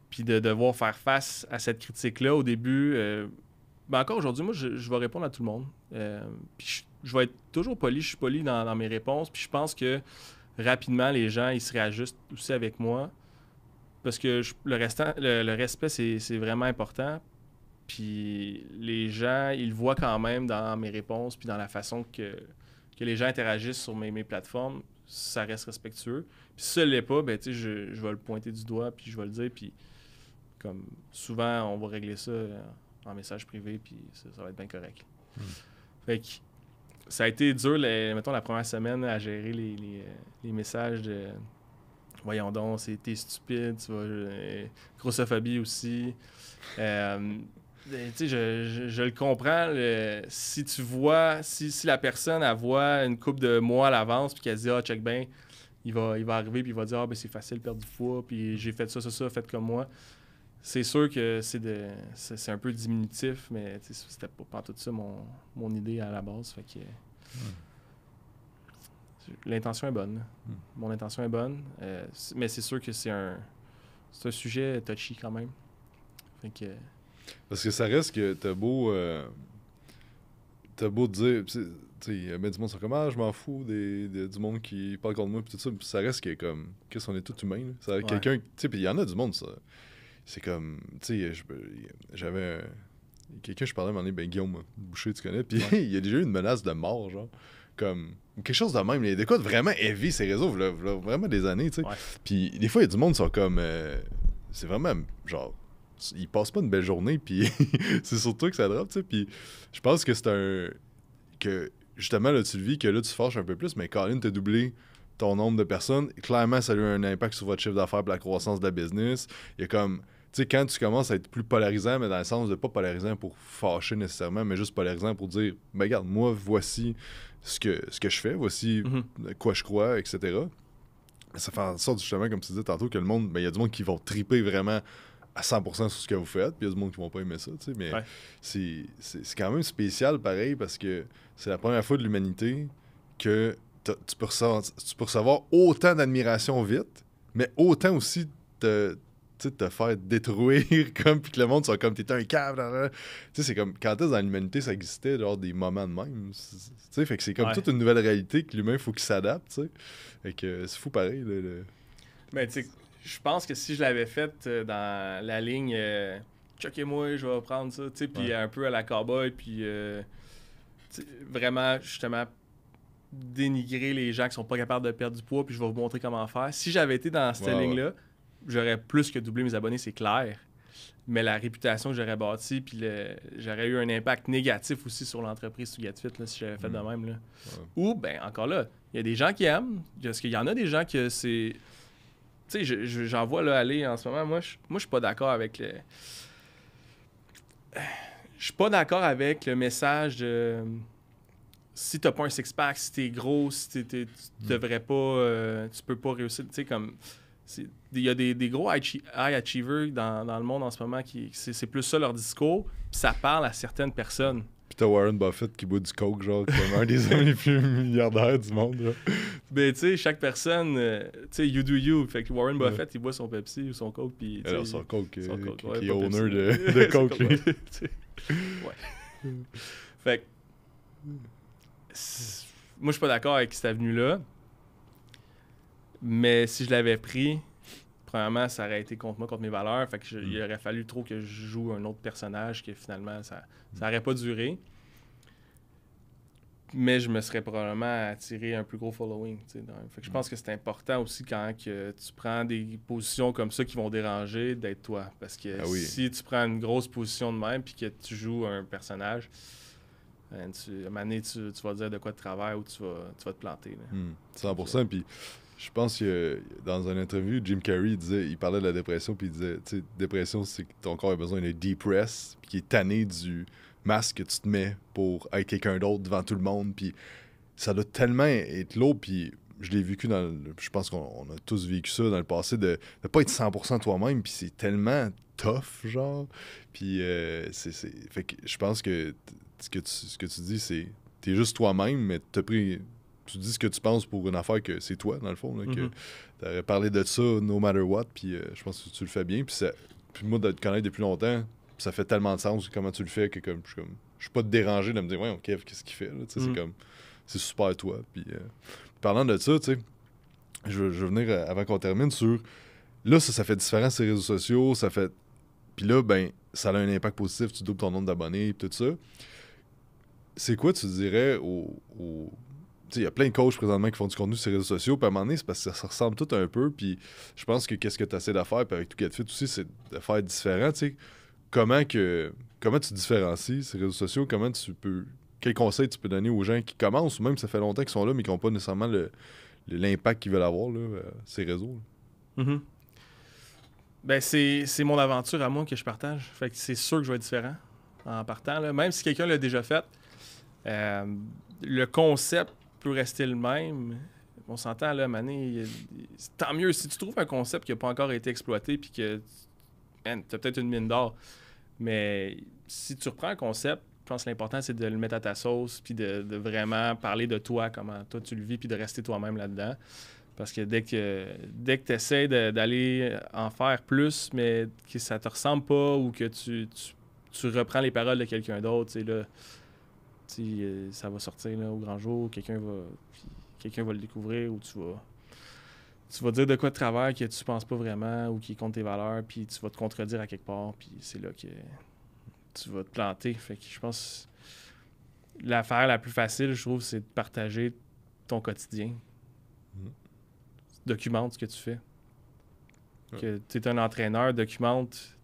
puis de devoir faire face à cette critique-là au début. Euh, ben encore aujourd'hui, moi, je, je, vais répondre à tout le monde. Euh, je, vais être toujours poli, je suis poli dans, dans mes réponses, puis je pense que rapidement, les gens, ils se réajustent aussi avec moi. Parce que le, restant, le, respect, c'est vraiment important. Puis les gens, ils voient quand même dans mes réponses, puis dans la façon que, les gens interagissent sur mes, mes plateformes, ça reste respectueux. Puis si ça l'est pas, ben, je, je vais le pointer du doigt, puis je vais le dire. Puis comme souvent, on va régler ça en message privé, puis ça, va être bien correct. Hmm. ça a été dur, mettons, la première semaine à gérer les messages de voyons donc, t'es stupide, tu vas, euh, grossophobie aussi. Euh, je, je, le comprends. si tu vois, si, si, la personne, elle voit une coupe de mois à l'avance, puis qu'elle dit, ah, check bien, il va, il va arriver, puis il va dire, ah, ben, c'est facile perdre du poids, puis j'ai fait ça, ça, ça, faites comme moi. C'est sûr que c'est, de, c'est, un peu diminutif, mais c'était pas, pas tout ça mon, mon idée à la base. Fait que, l'intention est bonne. Hmm. Mon intention est bonne. Euh, mais c'est sûr que c'est un, un sujet touchy quand même. Parce que ça reste que t'as beau. Euh, t'as beau dire. Tu sais, du monde sur comment, je m'en fous des, du monde qui parle contre moi, puis tout ça. ça reste que, comme. Qu'est-ce qu'on est tout humain, quelqu'un. Tu puis il y en a du monde, ça. C'est comme. Tu sais, j'avais. Quelqu'un, je parlais à un moment donné, ben Guillaume Boucher, tu connais, puis il y a déjà eu une menace de mort, genre comme quelque chose de même. Les décotes vraiment heavy ces réseaux, vraiment des années, tu sais. Puis des fois, il y a du monde qui sont comme. Euh, c'est vraiment genre. Il passe pas une belle journée, puis c'est surtout que ça drop, tu sais. Puis je pense que c'est un. Que justement, là, tu le vis, que là, tu fâches un peu plus, mais Colin t'a doublé ton nombre de personnes. Clairement, ça a eu un impact sur votre chiffre d'affaires et la croissance de la business. Il y a comme tu sais, quand tu commences à être plus polarisant, mais dans le sens de pas polarisant pour fâcher nécessairement, mais juste polarisant pour dire, mais ben, regarde, moi, voici ce que, ce que je fais, voici mhm. quoi je crois, etc. Ça fait en sorte, justement, comme tu disais tantôt, que le monde, ben, il y a du monde qui vont triper vraiment à 100% sur ce que vous faites, puis il y a du monde qui vont pas aimer ça, tu sais, mais c'est quand même spécial, pareil, parce que c'est la première fois de l'humanité que tu tu peux recevoir autant d'admiration vite, mais autant aussi de te faire détruire, comme, puis que le monde soit comme, t'es un câble. Tu sais, c'est comme, quand t'es dans l'humanité, ça existait, genre, des moments de même. Tu sais, fait que c'est comme toute une nouvelle réalité que l'humain, faut qu'il s'adapte, tu sais. Fait que euh, c'est fou pareil, Mais tu je pense que si je l'avais fait euh, dans la ligne, euh, et moi je vais prendre ça, tu sais, puis un peu à la cowboy, puis euh, vraiment, justement, dénigrer les gens qui sont pas capables de perdre du poids, puis je vais vous montrer comment faire. Si j'avais été dans cette ligne-là, j'aurais plus que doublé mes abonnés, c'est clair. Mais la réputation que j'aurais bâtie, puis j'aurais eu un impact négatif aussi sur l'entreprise sous GetFit, si j'avais fait de hmm. même. Ou, ben encore là, il y a des gens qui aiment, parce qu'il y en a des gens que c'est. Tu sais, j'en vois là aller en ce moment. Moi, je moi, suis pas d'accord avec le. Je suis pas d'accord avec le message de si t'as pas un six-pack, si t'es gros, si tu hmm. devrais pas, euh, tu peux pas réussir. Tu sais, comme, il y a des, gros high, achievers dans, le monde en ce moment qui. C'est plus ça leur discours, puis ça parle à certaines personnes. Puis t'as Warren Buffett qui boit du coke, genre, comme un des hommes les plus milliardaires du monde. mais Ben, tu sais, chaque personne, euh, tu sais, you do you. Fait que Warren Buffett, il boit son Pepsi ou son coke, puis. Euh, Alors, son coke, euh, qui, est owner de, coke, ouais. fait que. Moi, je suis pas d'accord avec cette avenue-là. Mais si je l'avais pris, premièrement, ça aurait été contre moi, contre mes valeurs. Fait que il hmm. aurait fallu trop que je joue un autre personnage que finalement, ça n'aurait pas duré. Mais je me serais probablement attiré un plus gros following. Fait je pense hmm. que c'est important aussi quand que tu prends des positions comme ça qui vont déranger d'être toi. Parce que ah si tu prends une grosse position de même puis que tu joues un personnage, ben, tu, à un moment donné, tu, vas dire de quoi tu travailles ou tu vas, te planter. 100%. Hmm. Puis je pense que dans une interview, Jim Carrey il parlait de la dépression, puis il disait, tu sais, dépression, c'est que ton corps a besoin d'être « dépress, puis qui est tanné du masque que tu te mets pour être quelqu'un d'autre devant tout le monde, puis ça doit tellement être lourd, puis je l'ai vécu dans, je pense qu'on a tous vécu ça dans le passé de ne pas être 100% toi-même, puis c'est tellement tough, genre, puis euh, c'est, fait que je pense que ce que tu, ce que tu dis, c'est, t'es juste toi-même, mais t'as pris tu dis ce que tu penses pour une affaire que c'est toi, dans le fond. Là, que mhm. parlé de ça no matter what, puis euh, je pense que tu le fais bien. Puis, moi, de te connaître depuis longtemps, ça fait tellement de sens comment tu le fais que comme, je, suis pas dérangé de me dire, ouais, OK, qu'est-ce qu'il fait? C'est mhm. comme, c'est super toi. Puis euh, parlant de ça, tu je, veux venir euh, avant qu'on termine sur. Là, ça, ça fait différent ces réseaux sociaux, ça fait. Puis là, ben, ça a un impact positif, tu doubles ton nombre d'abonnés, et tout ça. C'est quoi, tu dirais, au il y a plein de coachs présentement qui font du contenu sur les réseaux sociaux. Puis à un moment donné, c'est parce que ça ressemble tout un peu. Puis je pense que qu'est-ce que tu essaies de faire, avec tout Get fait aussi, c'est de faire différent. sais, Comment, que, comment tu différencies ces réseaux sociaux? Comment tu peux. Quels conseils tu peux donner aux gens qui commencent ou même ça fait longtemps qu'ils sont là, mais qui n'ont pas nécessairement l'impact qu'ils veulent avoir, là, euh, ces réseaux? Mm-hmm. Ben, c'est mon aventure à moi que je partage. Fait que c'est sûr que je vais être différent en partant. Là. Même si quelqu'un l'a déjà fait, euh, le concept peut rester le même. On s'entend, là, Mané, tant mieux. Si tu trouves un concept qui n'a pas encore été exploité, puis que, tu as peut-être une mine d'or, mais si tu reprends un concept, je pense que l'important, c'est de le mettre à ta sauce, puis de, vraiment parler de toi, comment toi tu le vis, puis de rester toi-même là-dedans. Parce que dès que dès que tu essaies d'aller en faire plus, mais que ça te ressemble pas, ou que tu, tu, reprends les paroles de quelqu'un d'autre, c'est le là euh, ça va sortir au grand jour, quelqu'un va, quelqu'un va le découvrir ou tu vas, tu vas dire de quoi tu travailles que tu penses pas vraiment ou qui compte tes valeurs, puis tu vas te contredire à quelque part, puis c'est là que tu vas te planter. Fait que je pense l'affaire la plus facile, je trouve, c'est de partager ton quotidien. Mm-hmm. Documente ce que tu fais. Que tu es un entraîneur, documente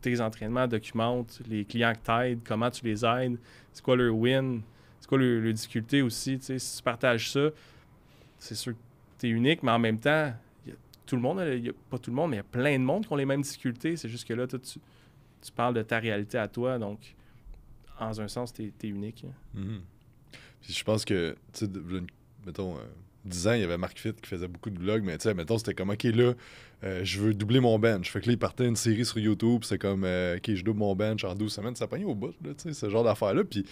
tes entraînements documentes, les clients que t'aides, comment tu les aides, c'est quoi leur win, c'est quoi leur, difficulté aussi. Si tu partages ça, c'est sûr que tu es unique, mais en même temps, tout le monde, pas tout le monde, mais il y a plein de monde qui ont les mêmes difficultés. C'est juste que là, tu, parles de ta réalité à toi, donc en un sens, tu es, unique. Hein. Mm-hmm. je pense que, tu mettons, 10 euh, ans, il y avait Marc Fitt qui faisait beaucoup de blogs, mais tu sais, mettons, c'était comme, OK, là, euh, je veux doubler mon bench. Fait que là, il partait une série sur YouTube, c'est comme, euh, OK, je double mon bench en 12 semaines, ça paye au bout, sais, ce genre daffaires là Puis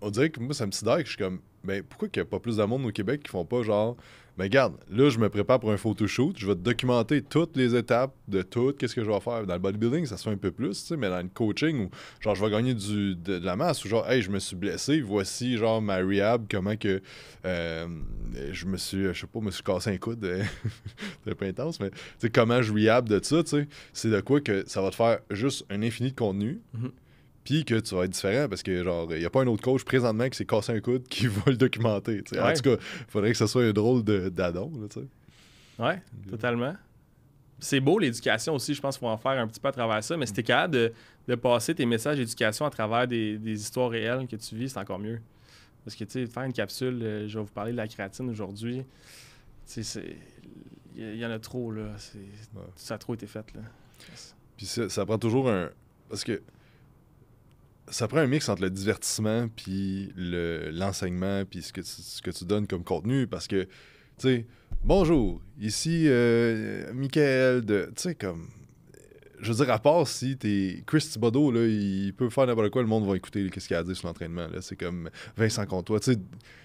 on dirait que moi, ça me sidère que je suis comme, ben pourquoi qu'il n'y a pas plus de monde au Québec qui font pas genre, mais ben, regarde, là, je me prépare pour un photoshoot, je vais documenter toutes les étapes de tout, qu'est-ce que je vais faire. Dans le bodybuilding, ça se fait un peu plus, tu sais, mais dans le coaching, où genre, je vais gagner du, de, la masse, ou genre, hey, je me suis blessé, voici, genre, ma rehab, comment que euh, je me suis, je sais pas, me suis cassé un coude, de peu intense, mais tu sais, comment je rehab de ça, tu sais. C'est de quoi que ça va te faire juste un infini de contenu. Mhm. Puis que tu vas être différent parce que, genre, il n'y a pas un autre coach présentement qui s'est cassé un coude qui va le documenter. sais. En tout cas, il faudrait que ce soit un drôle d'adon. Ouais, totalement. C'est beau l'éducation aussi, je pense qu'on va en faire un petit peu à travers ça, mais si t'es capable de, passer tes messages d'éducation à travers des, histoires réelles que tu vis, c'est encore mieux. Parce que, tu sais, faire une capsule, euh, je vais vous parler de la créatine aujourd'hui, Tu sais, c'est il y, en a trop, là. Ça a trop été fait, là. Puis ça, ça, prend toujours un. Parce que. Ça prend un mix entre le divertissement, puis l'enseignement, puis ce que, tu, ce que tu donnes comme contenu, parce que, tu sais, bonjour, ici, euh, Michael de. Tu sais, comme je veux dire, à part si t'es. Chris Thibodeau, il peut faire n'importe quoi, le monde va écouter ce qu'il a dit dire sur l'entraînement. C'est comme Vincent Comtois. Tu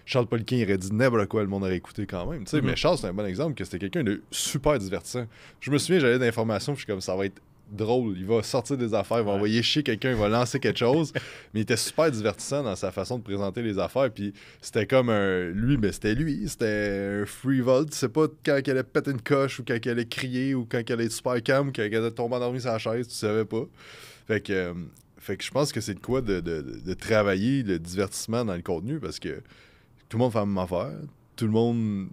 Charles Poliquin il aurait dit n'importe quoi, le monde aurait écouté quand même. tu sais. Mm-hmm. Mais Charles, c'est un bon exemple que c'était quelqu'un de super divertissant. Je me souviens, j'allais d'informations, je suis comme ça va être drôle. Il va sortir des affaires, il va envoyer chier quelqu'un, il va lancer quelque chose. mais il était super divertissant dans sa façon de présenter les affaires. Puis c'était comme un. Lui, mais c'était lui. C'était un free vault. Tu sais pas quand il allait péter une coche ou quand il allait crier ou quand il allait super calme ou quand elle allait tomber endormi sur la chaise. Tu savais pas. Fait que. Euh, fait que je pense que c'est de quoi de, travailler le divertissement dans le contenu parce que tout le monde fait la même Tout le monde.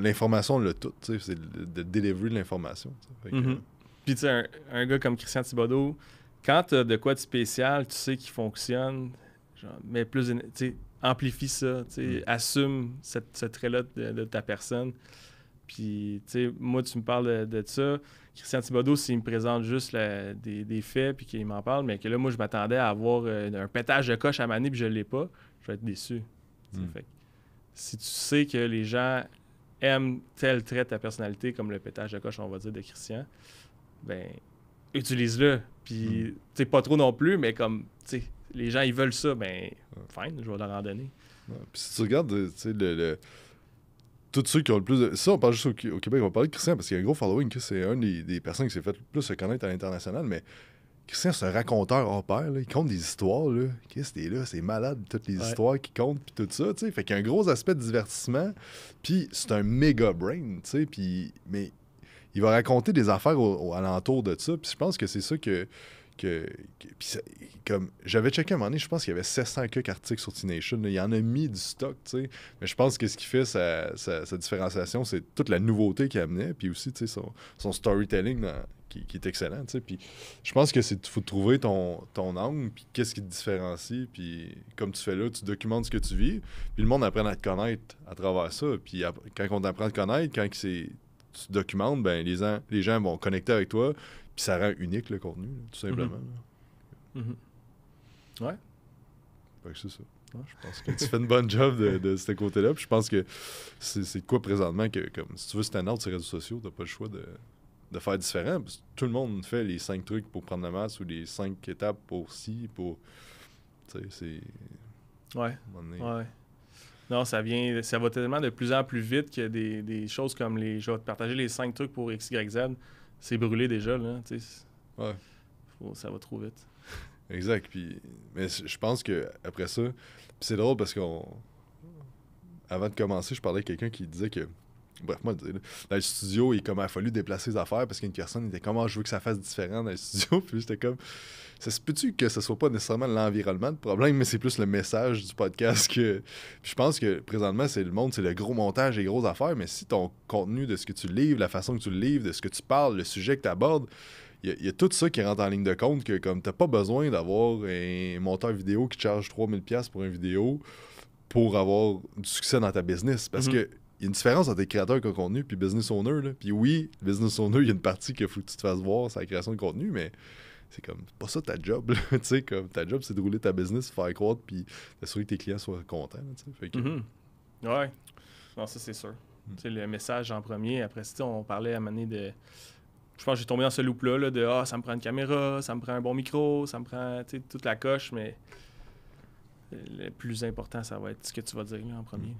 L'information, on l'a toute. C'est de delivery de l'information. Fait mm-hmm. Puis, tu sais, un, gars comme Christian Thibodeau, quand tu as de quoi de spécial, tu sais qu'il fonctionne, genre, mais plus, tu amplifie ça, tu mm. assume cette, ce trait-là de, ta personne. Puis, tu sais, moi, tu me parles de, ça. Christian Thibodeau, s'il me présente juste des, faits puis qu'il m'en parle, mais que là, moi, je m'attendais à avoir euh, un, pétage de coche à maner puis je l'ai pas, je vais être déçu. Mm. Fait. si tu sais que les gens aiment tel trait de ta personnalité, comme le pétage de coche, on va dire, de Christian, ben, utilise-le. Puis, hmm. tu pas trop non plus, mais comme, tu les gens, ils veulent ça, ben, fine, je vais leur en donner. Puis si tu regardes, euh, tu sais, le... Tout tous ceux qui ont le plus de. Ça, on parle juste au, Québec, on va parler de Christian parce qu'il y a un gros following. C'est un des, personnes qui s'est fait le plus connaître à l'international, mais Christian, c'est un raconteur en pair. Il compte des histoires. Là. Qu'est-ce que là? C'est malade, toutes les histoires qu'il compte, puis tout ça. sais Fait qu'il y a un gros aspect de divertissement, puis c'est un méga brain. sais puis, mais il va raconter des affaires au, alentour de ça. Puis je pense que c'est ça que. que, comme j'avais checké un moment donné, je pense qu'il y avait 700 quelques articles sur T-Nation. Il en a mis du stock, tu sais. Mais je pense que ce qui fait sa, différenciation, c'est toute la nouveauté qu'il amenait, puis aussi, tu sais, son, storytelling qui, est excellent. tu sais. Puis je pense que c'est faut trouver ton, ton angle, puis qu'est-ce qui te différencie, puis comme tu fais là, tu documentes ce que tu vis, puis le monde apprend à te connaître à travers ça. Puis quand on t'apprend à te connaître, quand c'est tu documentes, ben, les, gens, les gens vont connecter avec toi, puis ça rend unique le contenu, tout simplement. Mhm. Mhm. Ouais. que c'est ça. je pense que tu fais une bonne job de, ce côté-là. je pense que c'est quoi présentement que, comme, si tu veux un out sur les réseaux sociaux, t'as pas le choix de, de faire différent. Parce que tout le monde fait les cinq trucs pour prendre la masse ou les cinq étapes pour si pour. Tu sais, c'est. Ouais. Ouais. Non, ça vient, ça va tellement de plus en plus vite que des, choses comme les. Je vais te partager les cinq trucs pour XYZ. C'est brûlé déjà, là. Ouais. ça va trop vite. Exact. mais je pense que après ça, c'est drôle parce qu'on. Avant de commencer, je parlais à quelqu'un qui disait que Bref, moi, dans le studio, il, comme, a fallu déplacer les affaires parce qu'une personne était comment ah, je veux que ça fasse différent dans le studio. Puis j'étais comme, ça se tu que ce soit pas nécessairement l'environnement le problème, mais c'est plus le message du podcast que. je pense que présentement, c'est le monde, c'est le gros montage et les grosses affaires, mais si ton contenu de ce que tu livres, la façon que tu le livres, de ce que tu parles, le sujet que tu abordes, il y, a tout ça qui rentre en ligne de compte que comme t'as pas besoin d'avoir un monteur vidéo qui te charge 3000$ pour une vidéo pour avoir du succès dans ta business. Parce mm-hmm. que il y a une différence entre créateur de contenu puis business owner. Là. Puis oui, business owner, il y a une partie qu'il faut que tu te fasses voir, c'est la création de contenu, mais c'est comme pas ça ta job. comme ta job, c'est de rouler ta business, faire croître, puis t'assurer que tes clients soient contents. Mm-hmm. Oui, Non, ça, c'est sûr. Mm. Le message en premier, après, si on parlait à Mané de. Je pense que j'ai tombé dans ce loop-là de Ah, ça me prend une caméra, ça me prend un bon micro, ça me prend toute la coche, mais le plus important, ça va être ce que tu vas dire en premier. Mm.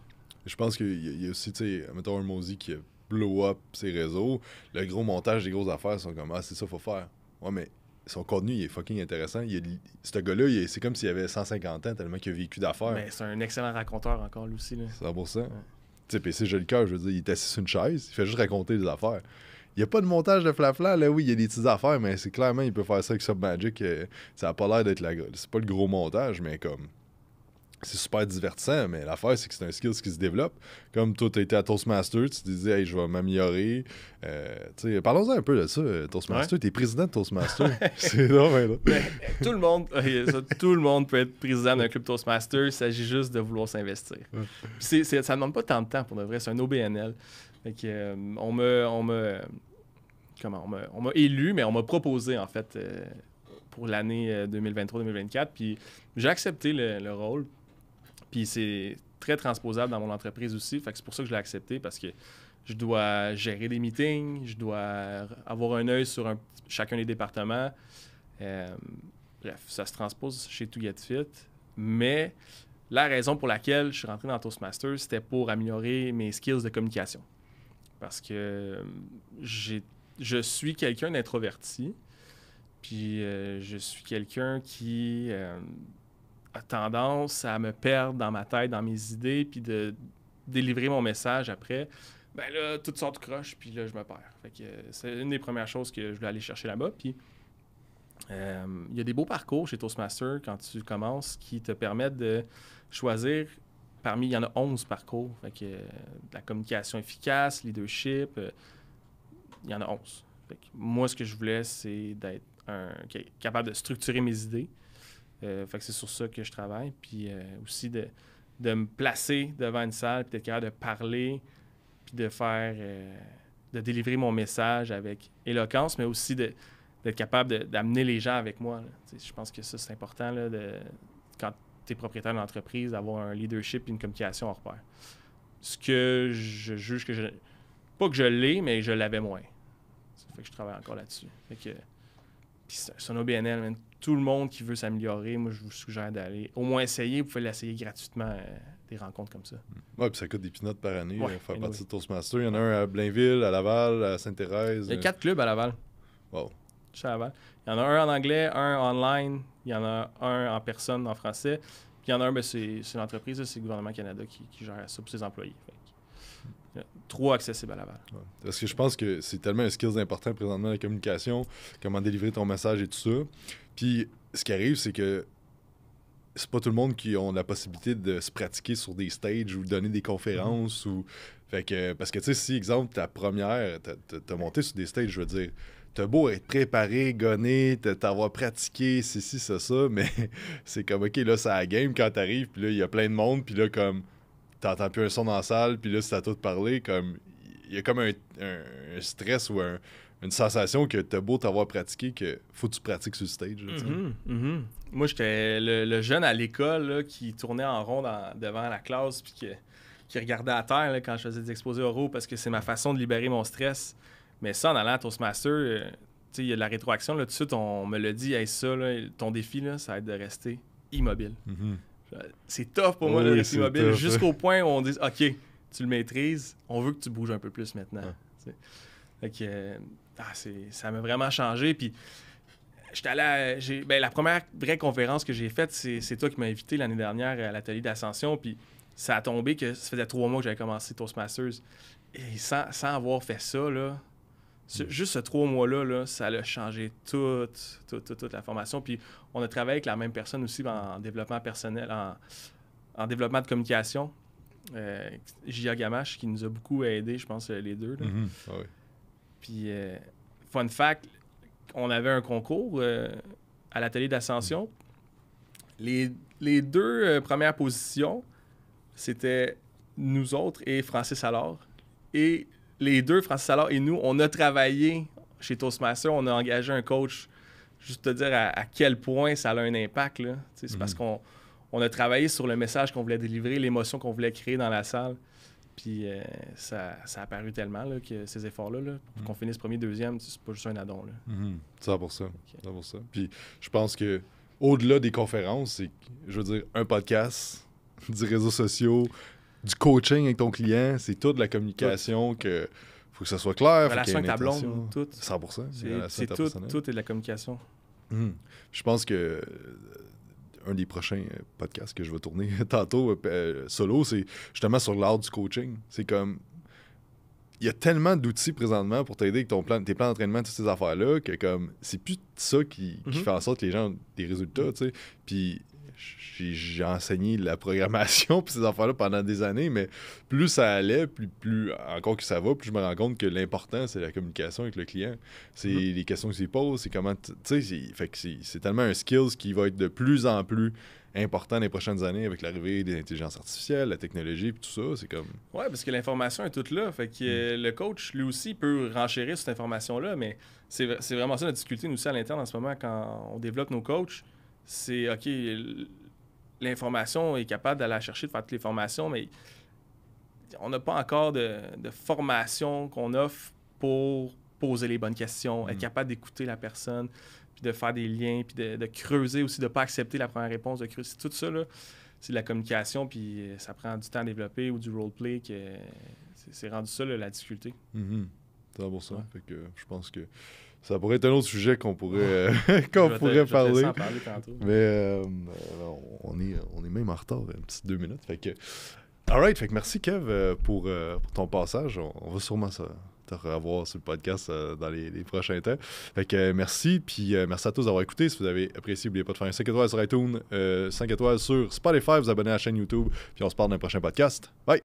Je pense qu'il y, y, a aussi, tu sais, mettons un Mosi qui blow up ses réseaux. Le gros montage des grosses affaires sont comme Ah, c'est ça, faut faire. Ouais, mais son contenu, il est fucking intéressant. Il ce gars-là, c'est comme s'il avait 150 ans tellement qu'il a vécu d'affaires. Mais c'est un excellent raconteur encore, lui aussi. Là. pour ça. Tu sais, PC, j'ai le cœur, je veux dire, il est sur une chaise, il fait juste raconter des affaires. Il n'y a pas de montage de flafla, là oui, il y a des petites affaires, mais c'est clairement, il peut faire ça avec Submagic. magic, euh, ça n'a pas l'air d'être la. C'est pas le gros montage, mais comme c'est super divertissant, mais l'affaire, c'est que c'est un skill qui se développe. Comme toi, tu étais à Toastmaster, tu disais, hey, je vais m'améliorer. Euh, Parlons-en un peu de ça, euh, Toastmaster. Tu es président de Toastmaster. c'est normal. Ben, tout, le monde, tout le monde peut être président d'un club Toastmaster. Il s'agit juste de vouloir s'investir. Ça ne demande pas tant de temps, pour de vrai. C'est un OBNL. que, euh, on me. On me comment On m'a élu, mais on m'a proposé, en fait. Euh, pour l'année 2023-2024. Puis j'ai accepté le rôle. Puis c'est très transposable dans mon entreprise aussi. Fait que c'est pour ça que je l'ai accepté parce que je dois gérer des meetings, je dois avoir un œil sur chacun des départements. Euh, bref, ça se transpose chez To Get Fit. Mais la raison pour laquelle je suis rentré dans Toastmasters, c'était pour améliorer mes skills de communication. Parce que euh, je suis quelqu'un d'introverti, puis euh, je suis quelqu'un qui tendance à me perdre dans ma tête, dans mes idées, puis de délivrer mon message après, ben là, toutes sortes de croches, puis là, je me perds. Fait que euh, c'est une des premières choses que je voulais aller chercher là-bas. Puis euh, il y a des beaux parcours chez Toastmaster quand tu commences qui te permettent de choisir parmi, il y en a 11 parcours. Fait que, euh, la communication efficace, leadership, il y en a 11. moi, ce que je voulais, c'est d'être capable de structurer mes idées, euh, fait que c'est sur ça que je travaille. Puis euh, aussi de, de, me placer devant une salle, puis d'être capable de parler, puis de faire, euh, de délivrer mon message avec éloquence, mais aussi d'être capable d'amener les gens avec moi. Je pense que ça, c'est important de, quand tu es propriétaire d'une entreprise, d'avoir un leadership et une communication hors pair. Ce que je juge que je. Pas que je l'ai, mais je l'avais moins. Ça fait que je travaille encore là-dessus. Fait que c'est un OBNL, Tout le monde qui veut s'améliorer, moi, je vous suggère d'aller au moins essayer. Vous pouvez l'essayer gratuitement, euh, des rencontres comme ça. Mm. Oui, puis ça coûte des pinottes par année, On euh, faire partie de Toastmaster. Il y en a un à Blainville, à Laval, à Sainte-Thérèse. Il y a quatre clubs à Laval. Wow. Laval. Il y en a un en anglais, un online, il y en a un en personne en français. Puis il y en a un, ben, c'est l'entreprise, c'est le gouvernement Canada qui, gère ça pour ses employés trop accessible à la Parce que je pense que c'est tellement un skill important présentement, la communication, comment délivrer ton message et tout ça. Puis ce qui arrive, c'est que c'est pas tout le monde qui a la possibilité de se pratiquer sur des stages ou donner des conférences. Mhm. ou fait que, Parce que, tu sais, si, exemple, ta première, t'as monté sur des stages, je veux dire, t'as beau être préparé, gonné, t'avoir pratiqué, c'est si, ça, ça, mais c'est comme, OK, là, c'est la game quand t'arrives, puis là, il y a plein de monde, puis là, comme t'entends plus un son dans la salle, puis là, c'est à toi de parler, comme il y a comme un, stress ou une sensation que as beau t'avoir pratiqué, que faut que tu pratiques sur le stage. Mm-hmm, mm-hmm. Moi, j'étais le, jeune à l'école qui tournait en rond devant la classe, puis qui, regardait à terre quand je faisais des exposés oraux, parce que c'est ma façon de libérer mon stress. Mais ça, en allant à Toastmaster, euh, il y a de la rétroaction. Là, tout de suite, on me le dit, ça, ton défi, là, ça va être de rester immobile. Mm-hmm. C'est tough pour moi de le mobile, jusqu'au point où on dit OK, tu le maîtrises, on veut que tu bouges un peu plus maintenant. Euh, ah, ça m'a vraiment changé. Puis, j'étais ben, la première vraie conférence que j'ai faite, c'est toi qui m'as invité l'année dernière à l'atelier d'ascension. Puis, ça a tombé que ça faisait trois mois que j'avais commencé Toastmasters. Et sans, sans avoir fait ça, là, juste ce trois mois-là, là, ça a changé toute, toute, toute, la formation. Puis on a travaillé avec la même personne aussi en développement personnel, en, développement de communication, euh, Gamache, qui nous a beaucoup aidés, je pense, euh, les deux. Mm-hmm. Ah Puis, euh, fun fact, on avait un concours euh, à l'atelier d'ascension. Mm. les, les, deux premières positions, c'était nous autres et Francis Allard. Et les deux, Francis Allard et nous, on a travaillé chez Toastmaster, on a engagé un coach. Juste te dire à, quel point ça a un impact. C'est parce mhm. qu'on on a travaillé sur le message qu'on voulait délivrer, l'émotion qu'on voulait créer dans la salle. Puis euh, ça, a paru tellement que ces efforts-là, pour mhm. qu'on finisse premier, deuxième, c'est pas juste un addon. Là. Ça mhm. pour ça. pour ça. Puis je pense que au-delà des conférences, c'est, je veux dire, un podcast, des réseaux sociaux, du coaching avec ton client, c'est tout de la communication que faut que ça soit clair. Relation avec ta blonde, tout. 100%. C'est tout, tout est de la communication. Hmm. Je pense que euh, un des prochains euh, podcasts que je vais tourner tantôt euh, solo, c'est justement sur l'art du coaching. C'est comme il y a tellement d'outils présentement pour t'aider avec ton plan, tes plans d'entraînement, toutes ces affaires-là, que comme c'est plus ça qui, mm-hmm. fait en sorte que les gens ont des résultats, mm. tu sais j'ai enseigné la programmation pour ces enfants là pendant des années, mais plus ça allait, plus, plus encore que ça va, plus je me rends compte que l'important, c'est la communication avec le client. C'est mm-hmm. les questions qu'il pose, c'est comment. Tu sais, c'est tellement un skill qui va être de plus en plus important les prochaines années avec l'arrivée des intelligences artificielles, la technologie puis tout ça. C'est comme. Ouais, parce que l'information est toute là. Fait que mm. le coach, lui aussi, peut renchérir cette information-là, mais c'est vraiment ça la difficulté, nous aussi, à l'interne en ce moment, quand on développe nos coachs c'est OK, l'information est capable d'aller chercher, de faire toutes les formations, mais on n'a pas encore de, formation qu'on offre pour poser les bonnes questions, être mm. capable d'écouter la personne, puis de faire des liens, puis de, creuser aussi, de ne pas accepter la première réponse, de creuser. Tout ça, c'est de la communication, puis euh, ça prend du temps à développer ou du play que C'est rendu ça, la difficulté. Mmh. C'est pour ça. que, euh, je pense que ça pourrait être un autre sujet qu'on pourrait, euh, qu'on pourrait parler. Mais euh, on, est, on est même en retard, une petite deux minutes. Fait all merci Kev euh, pour, ton passage. On, va sûrement te revoir sur le podcast dans les, prochains temps. Fait que merci, puis merci à tous d'avoir écouté. Si vous avez apprécié, n'oubliez pas de faire un 5 étoiles sur iTunes, 5 étoiles sur Spotify, vous abonner à la chaîne YouTube, puis on se parle dans un prochain podcast. Bye!